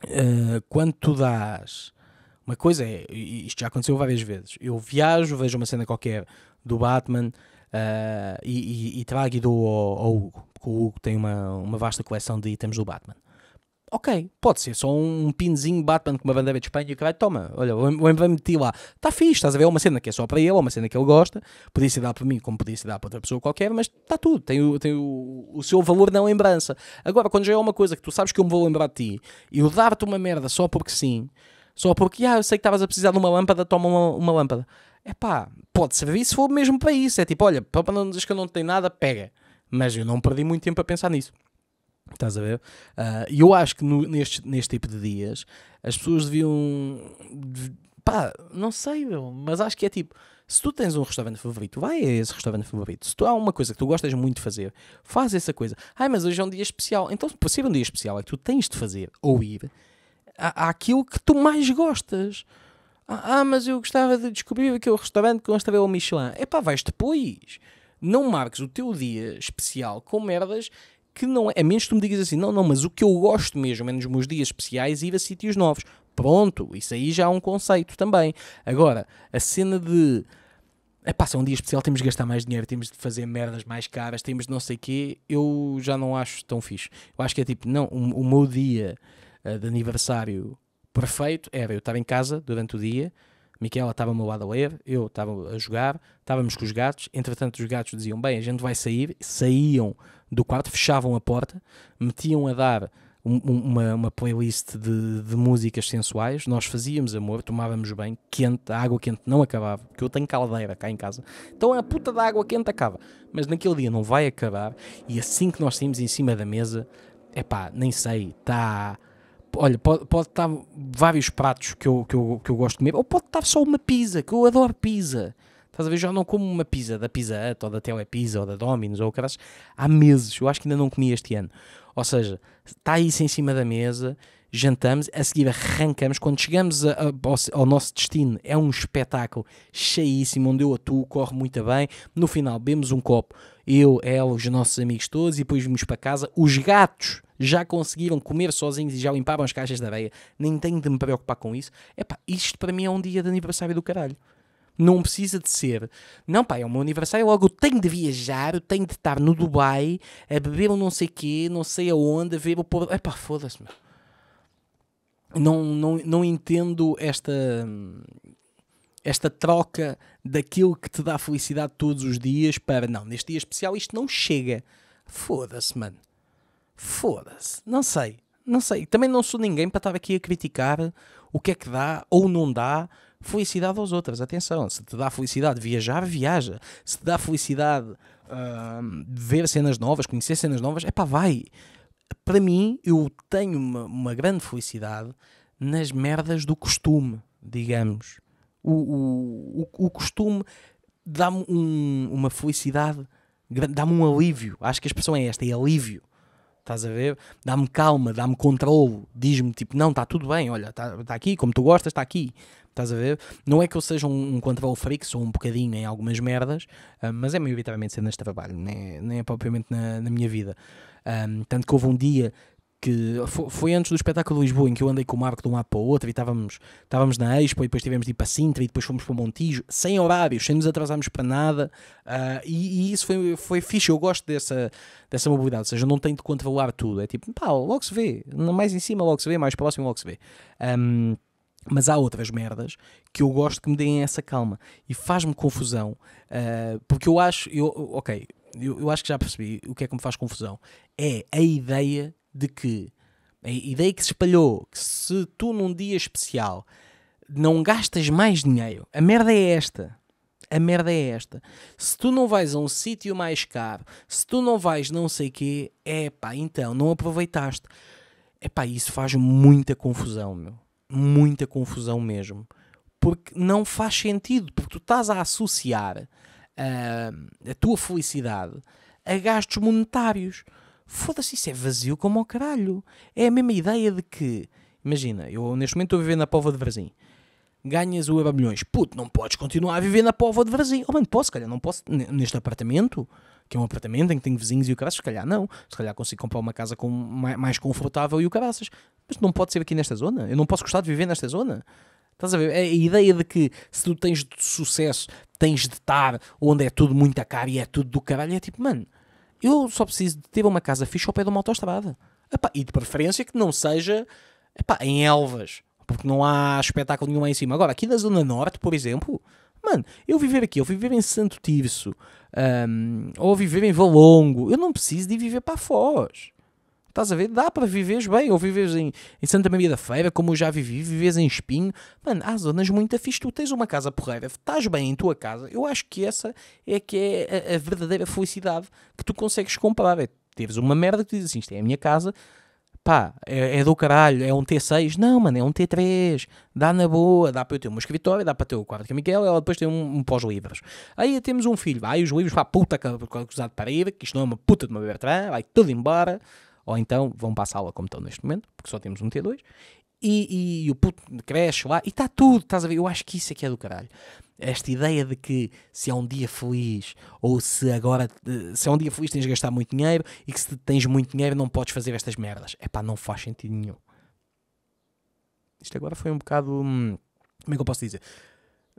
uh, quando tu dás. Uma coisa é, isto já aconteceu várias vezes. Eu viajo, vejo uma cena qualquer do Batman uh, e, e, e, trago e dou ao, ao Hugo, porque o Hugo tem uma, uma vasta coleção de itens do Batman ok, pode ser só um pinzinho Batman com uma bandeira de Espanha e o caralho, toma, olha, o Mbappé meti lá, está fixe, estás a ver, é uma cena que é só para ele, é uma cena que ele gosta, podia se dar para mim como podia se dar para outra pessoa qualquer, mas está tudo, tem, o, tem o, o seu valor na lembrança. Agora, quando já é uma coisa que tu sabes que eu me vou lembrar de ti, e eu dar-te uma merda só porque sim, só porque, ah, eu sei que estavas a precisar de uma lâmpada, toma uma, uma lâmpada. É pá, pode servir se for mesmo para isso. É tipo, olha, para não dizer que eu não tenho nada, pega. Mas eu não perdi muito tempo a pensar nisso. Estás a ver? Ah, e uh, eu acho que no, neste, neste tipo de dias as pessoas deviam. pá, não sei, meu, mas acho que é tipo. Se tu tens um restaurante favorito, vai a esse restaurante favorito. Se tu há uma coisa que tu gostas muito de fazer, faz essa coisa. Ai, mas hoje é um dia especial. Então, para ser um dia especial, é que tu tens de fazer ou ir àquilo que tu mais gostas. Ah, ah, mas eu gostava de descobrir aquele restaurante que consta o Michelin. É pá, vais depois. Não marques o teu dia especial com merdas que não é, menos que tu me digas assim, não, não, mas o que eu gosto mesmo é nos meus dias especiais ir a sítios novos. Pronto, isso aí já é um conceito também. Agora, a cena de é passa é um dia especial temos de gastar mais dinheiro, temos de fazer merdas mais caras, temos de não sei o quê, eu já não acho tão fixe. Eu acho que é tipo, não, o, o meu dia uh, de aniversário perfeito era eu estar em casa durante o dia, Miquela estava ao meu lado a ler, eu estava a jogar, estávamos com os gatos. Entretanto, os gatos diziam: Bem, a gente vai sair. Saíam do quarto, fechavam a porta, metiam a dar um, uma, uma, playlist de, de, músicas sensuais. Nós fazíamos amor, tomávamos bem, quente, a água quente não acabava, porque eu tenho caldeira cá em casa. Então a puta da água quente acaba. Mas naquele dia não vai acabar. E assim que nós saímos em cima da mesa, é pá, nem sei, está olha, pode, pode estar vários pratos que eu, que, eu, que eu gosto de comer, ou pode estar só uma pizza, que eu adoro pizza. Estás a ver? Já não como uma pizza da Pizza Hut, ou da Telepizza, ou da Domino's, ou o caras, há meses. Eu acho que ainda não comi este ano. Ou seja, está isso em cima da mesa, jantamos, a seguir arrancamos. Quando chegamos a, a, ao, ao, nosso destino, é um espetáculo cheíssimo, onde eu atuo, corre muito bem. No final, bebemos um copo, eu, ela, os nossos amigos todos, e depois vimos para casa. Os gatos já conseguiram comer sozinhos e já limparam as caixas da areia, nem tenho de me preocupar com isso. É pá, isto para mim é um dia de aniversário do caralho. Não precisa de ser. Não, pá, é o meu aniversário, logo eu tenho de viajar, eu tenho de estar no Dubai, a beber um não sei quê, não sei aonde, a ver o povo. É pá, foda-se, meu. Não, não, não entendo esta esta troca daquilo que te dá felicidade todos os dias para não, neste dia especial isto não chega. Foda-se, mano. Foda-se, não sei, não sei. Também não sou ninguém para estar aqui a criticar o que é que dá ou não dá felicidade aos outros. Atenção, se te dá felicidade viajar, viaja. Se te dá felicidade uh, ver cenas novas, conhecer cenas novas, é pá, vai. Para mim, eu tenho uma, uma, grande felicidade nas merdas do costume, digamos. O, o, o, o costume dá-me um, uma felicidade, dá-me um alívio. Acho que a expressão é esta: é alívio Estás a ver? Dá-me calma, dá-me controle, diz-me tipo, não, está tudo bem, olha, está tá aqui, como tu gostas, está aqui. Estás a ver? Não é que eu seja um, um control freak, sou um bocadinho em algumas merdas, uh, mas é maioritariamente sendo neste trabalho, nem, né? nem é propriamente na, na minha vida. Um, ah, tanto que houve um dia que foi antes do espetáculo de Lisboa, em que eu andei com o Marco de um lado para o outro e estávamos, estávamos na Expo e depois tivemos de ir para Sintra e depois fomos para o Montijo, sem horários, sem nos atrasarmos para nada. Uh, e, e, isso foi, foi fixe. Eu gosto dessa, dessa mobilidade, ou seja, não tenho de controlar tudo. É tipo, pá, logo se vê, mais em cima logo se vê, mais próximo logo se vê. Um, mas há outras merdas que eu gosto que me deem essa calma e faz-me confusão, uh, porque eu acho, eu, ok, eu, eu acho que já percebi o que é que me faz confusão. É a ideia de que a ideia que se espalhou que se tu num dia especial não gastas mais dinheiro, a merda é esta. A merda é esta. Se tu não vais a um sítio mais caro, se tu não vais não sei quê, é pá, então não aproveitaste. É pá, isso faz muita confusão, meu. Muita confusão mesmo. Porque não faz sentido, porque tu estás a associar uh, a tua felicidade a gastos monetários foda-se, isso é vazio como ao caralho. É a mesma ideia de que, imagina, eu neste momento estou a viver na pova de Varzim. Ganhas o euro milhões. Puto, não podes continuar a viver na pova de Varzim. Oh, mano, posso, se calhar não posso. Neste apartamento, que é um apartamento em que tenho vizinhos e o caraças, se calhar não. Se calhar consigo comprar uma casa com, mais, mais confortável e o caraças. Mas não pode ser aqui nesta zona. Eu não posso gostar de viver nesta zona. Estás a ver? É a ideia de que se tu tens de sucesso, tens de estar onde é tudo muito cara e é tudo do caralho, é tipo, mano, eu só preciso de ter uma casa fixa ao pé de uma autoestrada. Epá, e de preferência que não seja epá, em Elvas, porque não há espetáculo nenhum lá em cima. Agora, aqui na Zona Norte, por exemplo, mano, eu viver aqui, eu viver em Santo Tirso, um, ou viver em Valongo, eu não preciso de viver para a Foz. Estás a ver? Dá para viveres bem, ou viveres em, em Santa Maria da Feira, como eu já vivi, viveres em Espinho. Mano, há zonas muito fixe. Tu tens uma casa porreira, estás bem em tua casa. Eu acho que essa é que é a, a verdadeira felicidade que tu consegues comprar. É teres uma merda que tu dizes assim, isto é a minha casa, pá, é, é, do caralho, é um T6. Não, mano, é um T3. Dá na boa, dá para eu ter um escritório, dá para ter o quarto com a Miguel ela depois tem um, um pós-livros. Aí temos um filho, vai os livros pá, puta que acusado para ir, que isto não é uma puta de uma Bertrand, vai tudo embora ou então vão para a sala como estão neste momento, porque só temos um T2, e, e, e, o puto cresce lá e está tudo, estás a ver? Eu acho que isso aqui é, é do caralho. Esta ideia de que se é um dia feliz ou se agora eh, se é um dia feliz tens de gastar muito dinheiro e que se tens muito dinheiro não podes fazer estas merdas. É pá, não faz sentido nenhum. Isto agora foi um bocado. Hum, como é que eu posso dizer?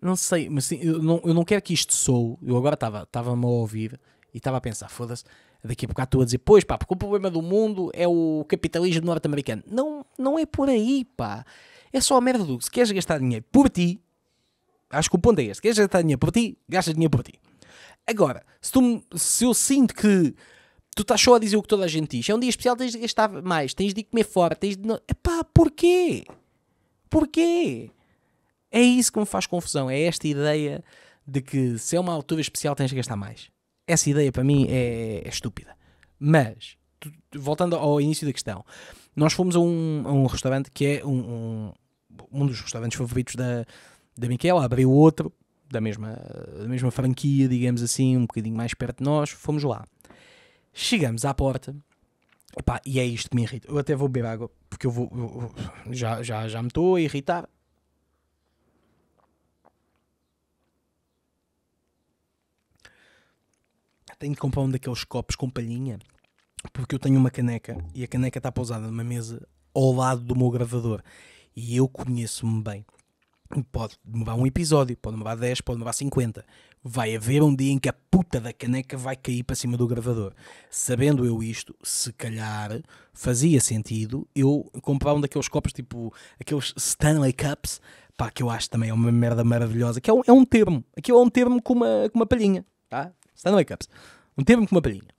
Não sei, mas sim, eu, não, eu não quero que isto sou. Eu agora estava-me a ouvir e estava a pensar: foda-se, daqui a bocado estou a dizer, pois pá, porque o problema do mundo é o capitalismo norte-americano. Não, não é por aí, pá. É só a merda do que se queres gastar dinheiro por ti, acho que o ponto é este, queres gastar dinheiro por ti, gastas dinheiro por ti. Agora, se, tu, se eu sinto que tu estás só a dizer o que toda a gente diz, é um dia especial, tens de gastar mais, tens de comer fora, tens de... Epá, porquê? Porquê? É isso que me faz confusão, é esta ideia de que se é uma altura especial tens de gastar mais essa ideia para mim é, é estúpida. Mas, voltando ao início da questão, nós fomos a um, a um restaurante que é um, um, um, dos restaurantes favoritos da, da Miquela, abriu outro da mesma, da mesma franquia, digamos assim, um bocadinho mais perto de nós, fomos lá. Chegamos à porta, Epá, e é isto que me irrita. Eu até vou beber água, porque eu vou. Eu, já, já, já me estou a irritar. tenho que comprar um daqueles copos com palhinha, porque eu tenho uma caneca e a caneca está pousada numa mesa ao lado do meu gravador. E eu conheço-me bem. Pode demorar um episódio, pode demorar 10, pode demorar 50. Vai haver um dia em que a puta da caneca vai cair para cima do gravador. Sabendo eu isto, se calhar fazia sentido eu comprar um daqueles copos tipo aqueles Stanley Cups, pá, que eu acho também é uma merda maravilhosa, que é um, é um termo. Aquilo é um termo com uma, com uma palhinha, tá? Está no Wake Ups. Um termo com uma palhinha.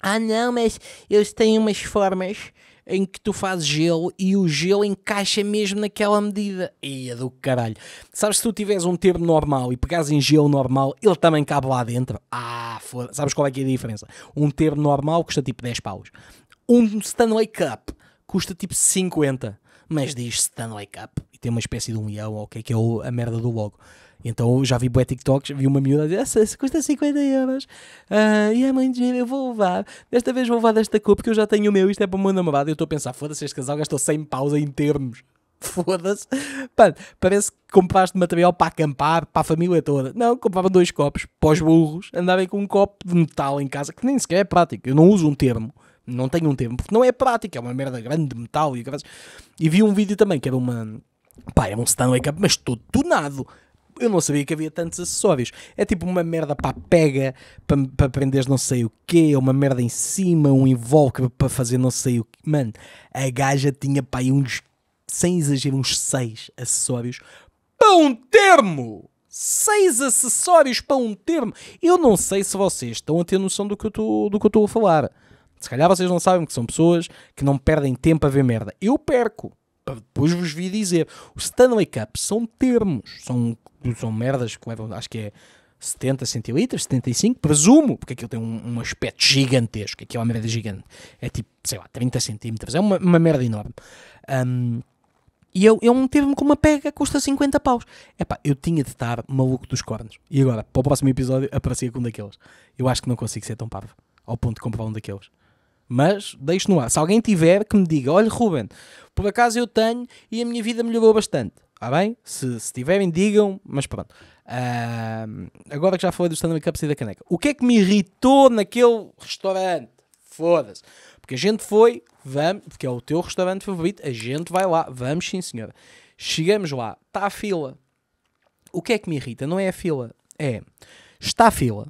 Ah, não, mas eles têm umas formas em que tu fazes gelo e o gelo encaixa mesmo naquela medida. Ia do caralho. Sabes, se tu tiveres um termo normal e pegares em gelo normal, ele também cabe lá dentro. Ah, foda Sabes qual é que é a diferença? Um termo normal custa tipo 10 paus. Um Stanley Cup custa tipo 50. Mas diz Stanley Cup e tem uma espécie de um leão, ou o que é que é a merda do logo. Então já vi bué TikToks, vi uma miúda dizer, essa custa 50 euros. Uh, e é muito giro, eu vou levar. Desta vez vou levar desta cor porque eu já tenho o meu, isto é para o meu namorado. Eu estou a pensar, foda-se, este casal gastou 100 paus em termos. Foda-se. parece que compraste material para acampar, para a família toda. Não, comprava dois copos, para os burros. Andava com um copo de metal em casa, que nem sequer é prático. Eu não uso um termo. Não tenho um termo, porque não é prático. É uma merda grande de metal e E vi um vídeo também, que era uma... Pá, era um Stanley Cup, mas todo tunado eu não sabia que havia tantos acessórios. É tipo uma merda para pega, para, para prenderes não sei o quê, uma merda em cima, um invólucro para fazer não sei o quê. Mano, a gaja tinha para aí uns, sem exagero, uns 6 acessórios para um termo! 6 acessórios para um termo! Eu não sei se vocês estão a ter noção do que eu estou, do que eu estou a falar. Se calhar vocês não sabem que são pessoas que não perdem tempo a ver merda. Eu perco depois vos vi dizer. O Stanley Cup são termos, são são merdas que levam, acho que é 70 centilitros, 75, presumo, porque aquilo tem um, um aspecto gigantesco, aquilo é uma merda gigante, é tipo, sei lá, 30 centímetros, é uma, uma merda enorme. Um, e eu, eu meter-me com uma pega que custa 50 paus. Epá, eu tinha de estar maluco dos cornos. E agora, para o próximo episódio, aparecia com um daqueles. Eu acho que não consigo ser tão parvo, ao ponto de comprar um daqueles. Mas deixo no ar. Se alguém tiver, que me diga: olha, Ruben, por acaso eu tenho e a minha vida melhorou bastante. Está bem? Se, se tiverem, digam, mas pronto. Uh, agora que já falei do Stanley Cup e da caneca. O que é que me irritou naquele restaurante? Foda-se. Porque a gente foi, vamos, porque é o teu restaurante favorito, a gente vai lá. Vamos sim, senhora. Chegamos lá, está a fila. O que é que me irrita? Não é a fila, é está a fila.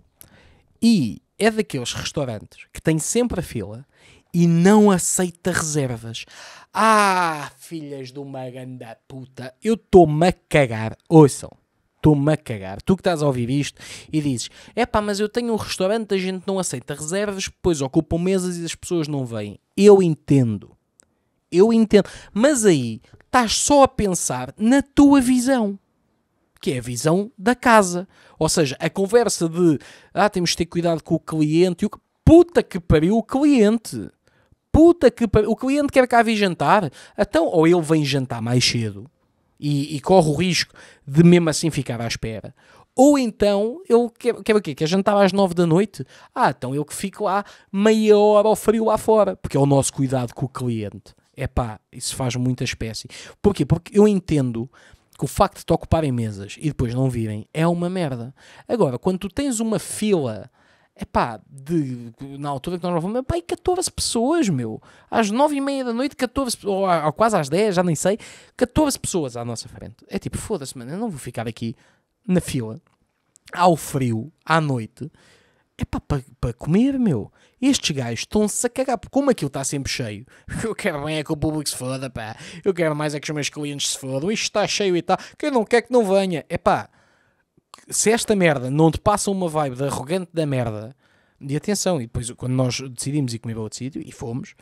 E é daqueles restaurantes que tem sempre a fila e não aceita reservas. Ah, filhas de uma ganda puta, eu estou-me a cagar. Ouçam, estou-me a cagar. Tu que estás a ouvir isto e dizes: é pá, mas eu tenho um restaurante, a gente não aceita reservas, depois ocupam mesas e as pessoas não vêm. Eu entendo. Eu entendo. Mas aí estás só a pensar na tua visão que é a visão da casa. Ou seja, a conversa de ah, temos de ter cuidado com o cliente e o que puta que pariu o cliente puta que. O cliente quer cá vir jantar, então ou ele vem jantar mais cedo e, e corre o risco de mesmo assim ficar à espera. Ou então, ele quer, quer o quê? Quer jantar às nove da noite? Ah, então eu que fico lá meia hora ao frio lá fora, porque é o nosso cuidado com o cliente. É pá, isso faz muita espécie. Porquê? Porque eu entendo que o facto de te ocuparem mesas e depois não virem é uma merda. Agora, quando tu tens uma fila é pá, de, na altura que nós não vamos, pá, e 14 pessoas, meu. Às 9 h 30 da noite, 14, ou, ou quase às 10, já nem sei, 14 pessoas à nossa frente. É tipo, foda-se, mano, eu não vou ficar aqui na fila, ao frio, à noite, é pá, para pa comer, meu. Estes gajos estão-se a cagar, como aquilo está sempre cheio, eu quero bem é que o público se foda, pá. Eu quero mais é que os meus clientes se fodam, isto está cheio e tal. Quem não quer que não venha, é pá se esta merda não te passa uma vibe de arrogante da merda, de atenção, e depois quando nós decidimos ir comer para outro sítio, e fomos,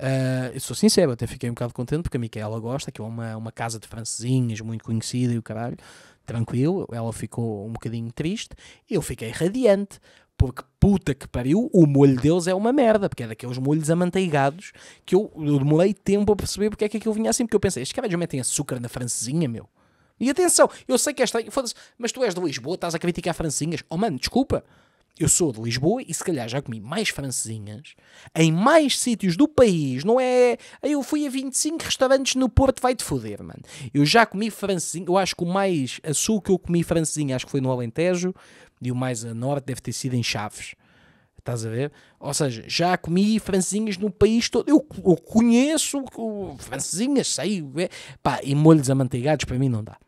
Uh, eu sou sincero, até fiquei um bocado contente porque a Micaela gosta, que é uma, uma casa de francesinhas muito conhecida e o caralho, tranquilo. Ela ficou um bocadinho triste, eu fiquei radiante, porque puta que pariu, o molho deles é uma merda, porque é daqueles molhos amanteigados que eu, eu demorei tempo a perceber porque é que aquilo vinha assim, porque eu pensei, estes caras metem açúcar na francesinha, meu. E atenção, eu sei que esta. Foda-se, mas tu és de Lisboa, estás a criticar francinhas. Oh mano, desculpa. Eu sou de Lisboa e se calhar já comi mais francesinhas em mais sítios do país, não é? Eu fui a 25 restaurantes no Porto, vai-te foder, mano. Eu já comi francesinha, eu acho que o mais a sul que eu comi francesinha, acho que foi no Alentejo, e o mais a norte deve ter sido em Chaves. Estás a ver? Ou seja, já comi francesinhas no país todo. Eu, eu conheço francesinhas, sei. É. pá, e molhos amanteigados para mim não dá.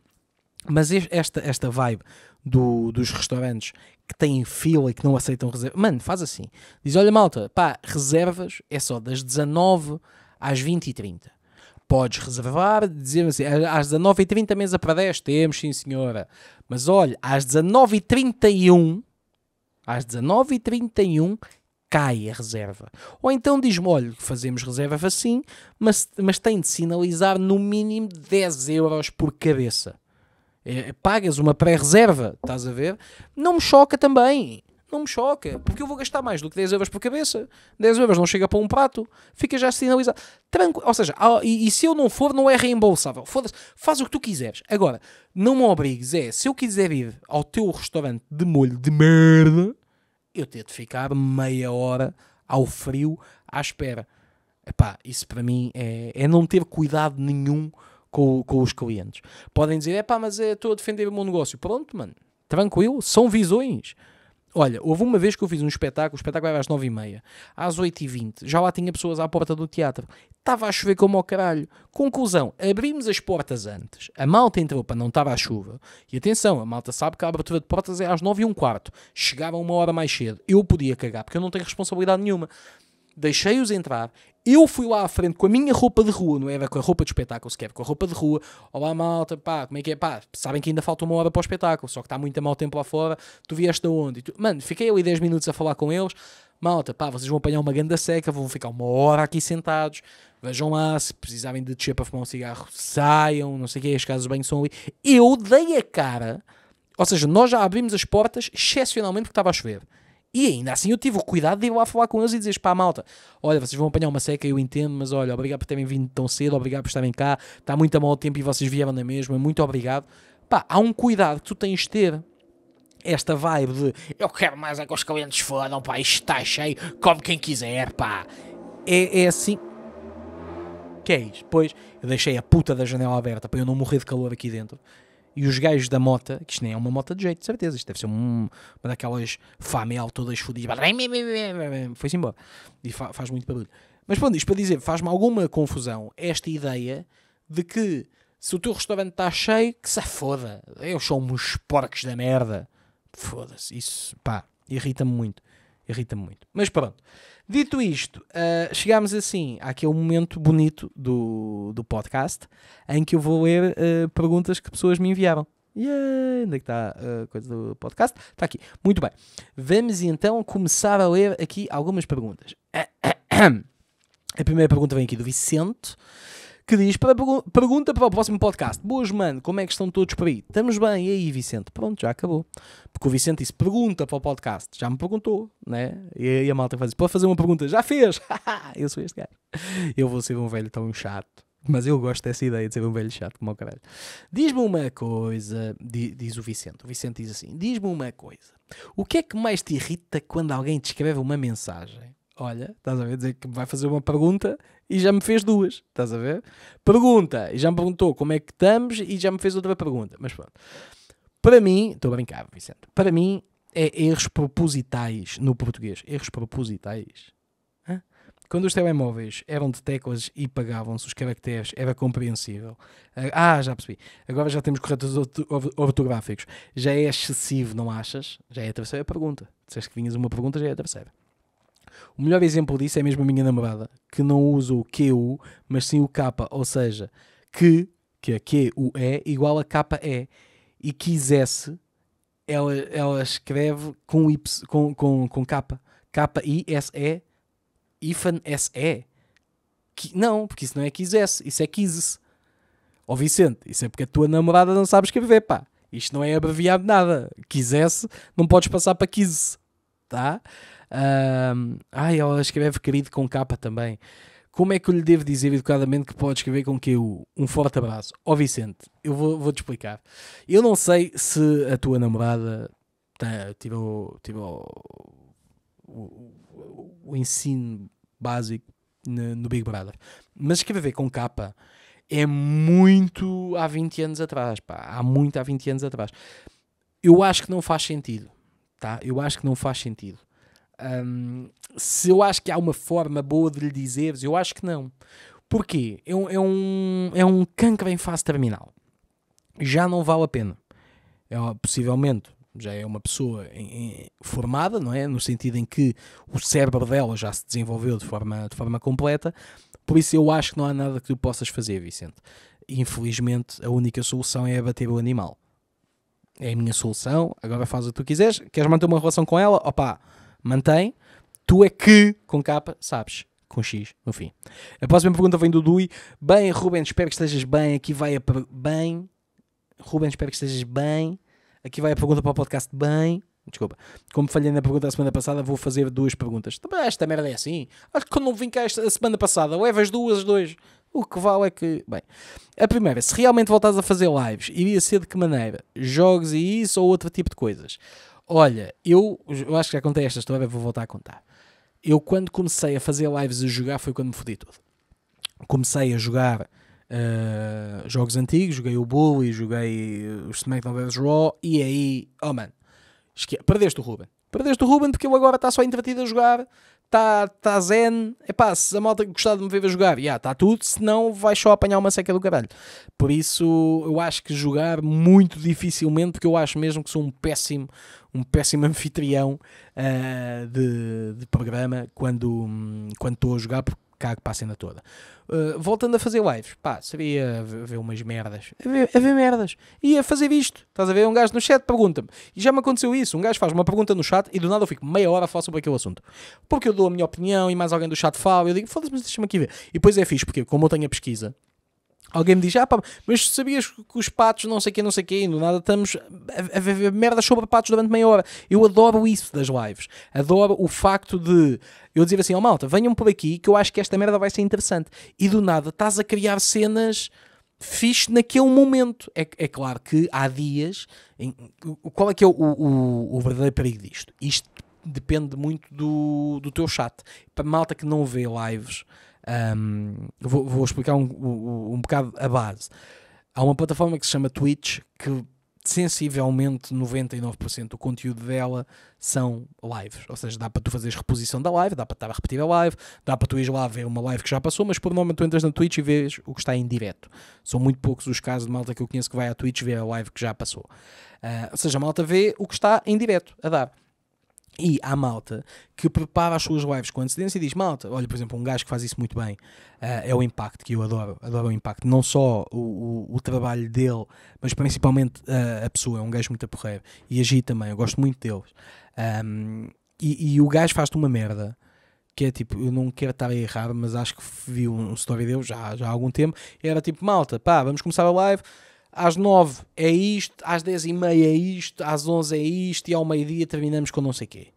Mas esta, esta vibe do, dos restaurantes que têm fila e que não aceitam reservas, mano, faz assim: diz, olha malta, pá, reservas é só das 19 às 20 h 30 podes reservar, dizer assim, às 19h30 mesa para 10, temos sim senhora. Mas olha, às 19h31, às 19h31 cai a reserva. Ou então diz-me, olha, fazemos reserva assim, mas, mas tem de sinalizar no mínimo 10 euros por cabeça. É, é, pagas uma pré-reserva, estás a ver? Não me choca também. Não me choca, porque eu vou gastar mais do que 10 euros por cabeça. 10 euros não chega para um prato, fica já sinalizado. Tranquilo. Ou seja, e, e se eu não for, não é reembolsável. Foda-se, faz o que tu quiseres. Agora, não me obrigues. É, se eu quiser ir ao teu restaurante de molho de merda, eu ter de ficar meia hora ao frio à espera. Epá, isso para mim é, é não ter cuidado nenhum com, com os clientes. Podem dizer, é pá, mas estou a defender o meu negócio. Pronto, mano, tranquilo, são visões. Olha, houve uma vez que eu fiz um espetáculo, o espetáculo era às 9h30, às 8h20, já lá tinha pessoas à porta do teatro, estava a chover como ao caralho. Conclusão, abrimos as portas antes, a malta entrou para não estar à chuva, e atenção, a malta sabe que a abertura de portas é às 9 e um quarto, chegava uma hora mais cedo, eu podia cagar, porque eu não tenho responsabilidade nenhuma deixei-os entrar, eu fui lá à frente com a minha roupa de rua, não era é? com a roupa de espetáculo sequer, com a roupa de rua. Olá malta, pá, como é que é? Pá, sabem que ainda falta uma hora para o espetáculo, só que está muito a mau tempo lá fora. Tu vieste aonde? onde? Tu... Mano, fiquei ali 10 minutos a falar com eles. Malta, pá, vocês vão apanhar uma ganda seca, vão ficar uma hora aqui sentados. Vejam lá, se precisarem de descer para fumar um cigarro, saiam, não sei o que, as casas de banho são ali. Eu dei a cara, ou seja, nós já abrimos as portas excepcionalmente porque estava a chover. E ainda assim eu tive o cuidado de ir lá falar com eles e dizer pá, malta, olha, vocês vão apanhar uma seca, eu entendo, mas olha, obrigado por terem vindo tão cedo, obrigado por estarem cá, está muito a mau tempo e vocês vieram na mesma, muito obrigado. Pá, há um cuidado que tu tens de ter. Esta vibe de eu quero mais é que os clientes foram, pá, isto está cheio, como quem quiser, pá. É, é assim. Que é isso? Pois, eu deixei a puta da janela aberta para eu não morrer de calor aqui dentro. E os gajos da mota, que isto nem é uma mota de jeito, de certeza, isto deve ser um, uma daquelas famel todas fodidas, foi-se embora. E fa faz muito barulho. Mas pronto, isto para dizer, faz-me alguma confusão esta ideia de que se o teu restaurante está cheio, que se foda. Eu sou uns porcos da merda. Foda-se, isso, pá, irrita-me muito. Irrita-me muito. Mas pronto. Dito isto, uh, eh, chegamos assim àquele momento bonito do, do podcast em que eu vou ler uh, perguntas que pessoas me enviaram. Yeah, onde é que está eh, a coisa do podcast? Está aqui. Muito bem. Vamos então começar a ler aqui algumas perguntas. A primeira pergunta vem aqui do Vicente que diz: para, pergunta para o próximo podcast. Boas, mano, como é que estão todos por aí? Estamos bem, e aí, Vicente? Pronto, já acabou. Porque o Vicente disse: pergunta para o podcast. Já me perguntou, né? E aí a malta faz: pode fazer uma pergunta? Já fez! eu sou este gajo. Eu vou ser um velho tão chato. Mas eu gosto dessa ideia de ser um velho chato como o caralho. Diz-me uma coisa, diz o Vicente. O Vicente diz assim: diz-me uma coisa. O que é que mais te irrita quando alguém te escreve uma mensagem Olha, estás a ver? Dizer que vai fazer uma pergunta e já me fez duas, estás a ver? Pergunta, e já me perguntou como é que estamos e já me fez outra pergunta, mas pronto. Para mim, estou a brincar, Vicente, para mim é erros propositais no português. Erros propositais? Hã? Quando os telemóveis eram de teclas e pagavam-se os caracteres, era compreensível. Ah, ah já percebi. Agora já temos corretores ortográficos. Já é excessivo, não achas? Já é a terceira pergunta. Disseste que vinhas uma pergunta, já é a terceira. O melhor exemplo disso é mesmo a minha namorada, que não usa o QU, mas sim o K, ou seja, que, que é QUE, igual a KE, e quisesse, ela, ela escreve com, y, com, com, com K, K-I-S-E, ifan S-E. Não, porque isso não é quisesse, isso é quises. Ó oh, Vicente, isso é porque a tua namorada não sabe escrever, pá. Isto não é abreviado nada. Quisesse, não podes passar para quise, tá? ai, ela escreve querido com capa também. Como é que eu lhe devo dizer educadamente que pode escrever com que Um forte abraço. Ó oh, Vicente, eu vou-te vou explicar. Eu não sei se a tua namorada tá, tirou, tirou o, o, o ensino básico no, no Big Brother, mas escrever com capa é muito há 20 anos atrás, pá. Há muito há 20 anos atrás. Eu acho que não faz sentido, tá? Eu acho que não faz sentido. Um, se eu acho que há uma forma boa de lhe dizeres, eu acho que não. Porquê? É um, é um, é um cancro em fase terminal. Já não vale a pena. É, possivelmente já é uma pessoa em, em, formada, não é? No sentido em que o cérebro dela já se desenvolveu de forma, de forma completa. Por isso eu acho que não há nada que tu possas fazer, Vicente. Infelizmente, a única solução é abater o animal. É a minha solução, agora faz o que tu quiseres. Queres manter uma relação com ela? Opa, mantém. Tu é que, com capa, sabes com X no fim. A próxima pergunta vem do Dui. Bem, Ruben, espero que estejas bem. Aqui vai a. Bem. Ruben, espero que estejas bem. Aqui vai a pergunta para o podcast. Bem. Desculpa. Como falhei na pergunta da semana passada, vou fazer duas perguntas. Esta merda é assim. Acho que quando não vim cá esta semana passada, leva é as duas, as dois. O que vale é que. Bem. A primeira, se realmente voltares a fazer lives, iria ser de que maneira? Jogos e isso ou outro tipo de coisas? Olha, eu, eu acho que já contei esta história, vou voltar a contar. Eu, quando comecei a fazer lives a jogar, foi quando me fodi tudo. Comecei a jogar uh, jogos antigos, joguei o Bully, joguei eh, o SmackDown vs Raw, e aí, oh mano, esque... perdeste o Ruben. Perdeste o Ruben porque ele agora está só entretido a jogar está tá zen. Epá, se a malta gostar de me ver a jogar, já está tudo, se não vais só apanhar uma seca do caralho. Por isso, eu acho que jogar muito dificilmente, porque eu acho mesmo que sou um péssimo, um péssimo anfitrião uh, de, de programa quando hum, estou quando a jogar, porque cago para a cena toda. Uh, voltando a fazer lives, pá, sabia ver umas merdas, a ver, a ver merdas, e a fazer isto. Estás a ver? Um gajo no chat pergunta-me, e já me aconteceu isso. Um gajo faz uma pergunta no chat e do nada eu fico meia hora a falar sobre aquele assunto, porque eu dou a minha opinião e mais alguém do chat fala. Eu digo, foda-se, mas deixa-me aqui ver. E depois é fixe, porque como eu tenho a pesquisa, Alguém me diz, ah pá, mas sabias que os patos não sei o que, não sei o que, e do nada estamos a, ver merda sobre patos durante meia hora. Eu adoro isso das lives. Adoro o facto de eu dizer assim, ó oh, malta, venham por aqui que eu acho que esta merda vai ser interessante. E do nada estás a criar cenas fixe naquele momento. É, é claro que há dias... Em, qual é que é o, o, o verdadeiro perigo disto? Isto depende muito do, do teu chat. Para malta que não vê lives um, vou, vou, explicar um, um, um bocado a base. Há uma plataforma que se chama Twitch que sensivelmente 99% do conteúdo dela são lives. Ou seja, dá para tu fazeres reposição da live, dá para estar a repetir a live, dá para tu ires lá ver uma live que já passou, mas por momento tu entras na Twitch e vês o que está em direto. São muito poucos os casos de malta que eu conheço que vai à Twitch ver a live que já passou. Uh, ou seja, a malta vê o que está em direto a dar. E há malta que prepara as suas lives com antecedência e diz: Malta, olha, por exemplo, um gajo que faz isso muito bem uh, é o Impacto, que eu adoro, adoro o Impacto. Não só o, o, o trabalho dele, mas principalmente uh, a pessoa. É um gajo muito aporreiro. E agir também, eu gosto muito deles. Um, e, e, o gajo faz-te uma merda que é tipo, eu não quero estar a errar, mas acho que vi um, um story dele já, já há algum tempo. Era tipo: Malta, pá, vamos começar a live às 9 é isto, às 10 e meia é isto, às 11 é isto e ao meio-dia terminamos com não sei quê.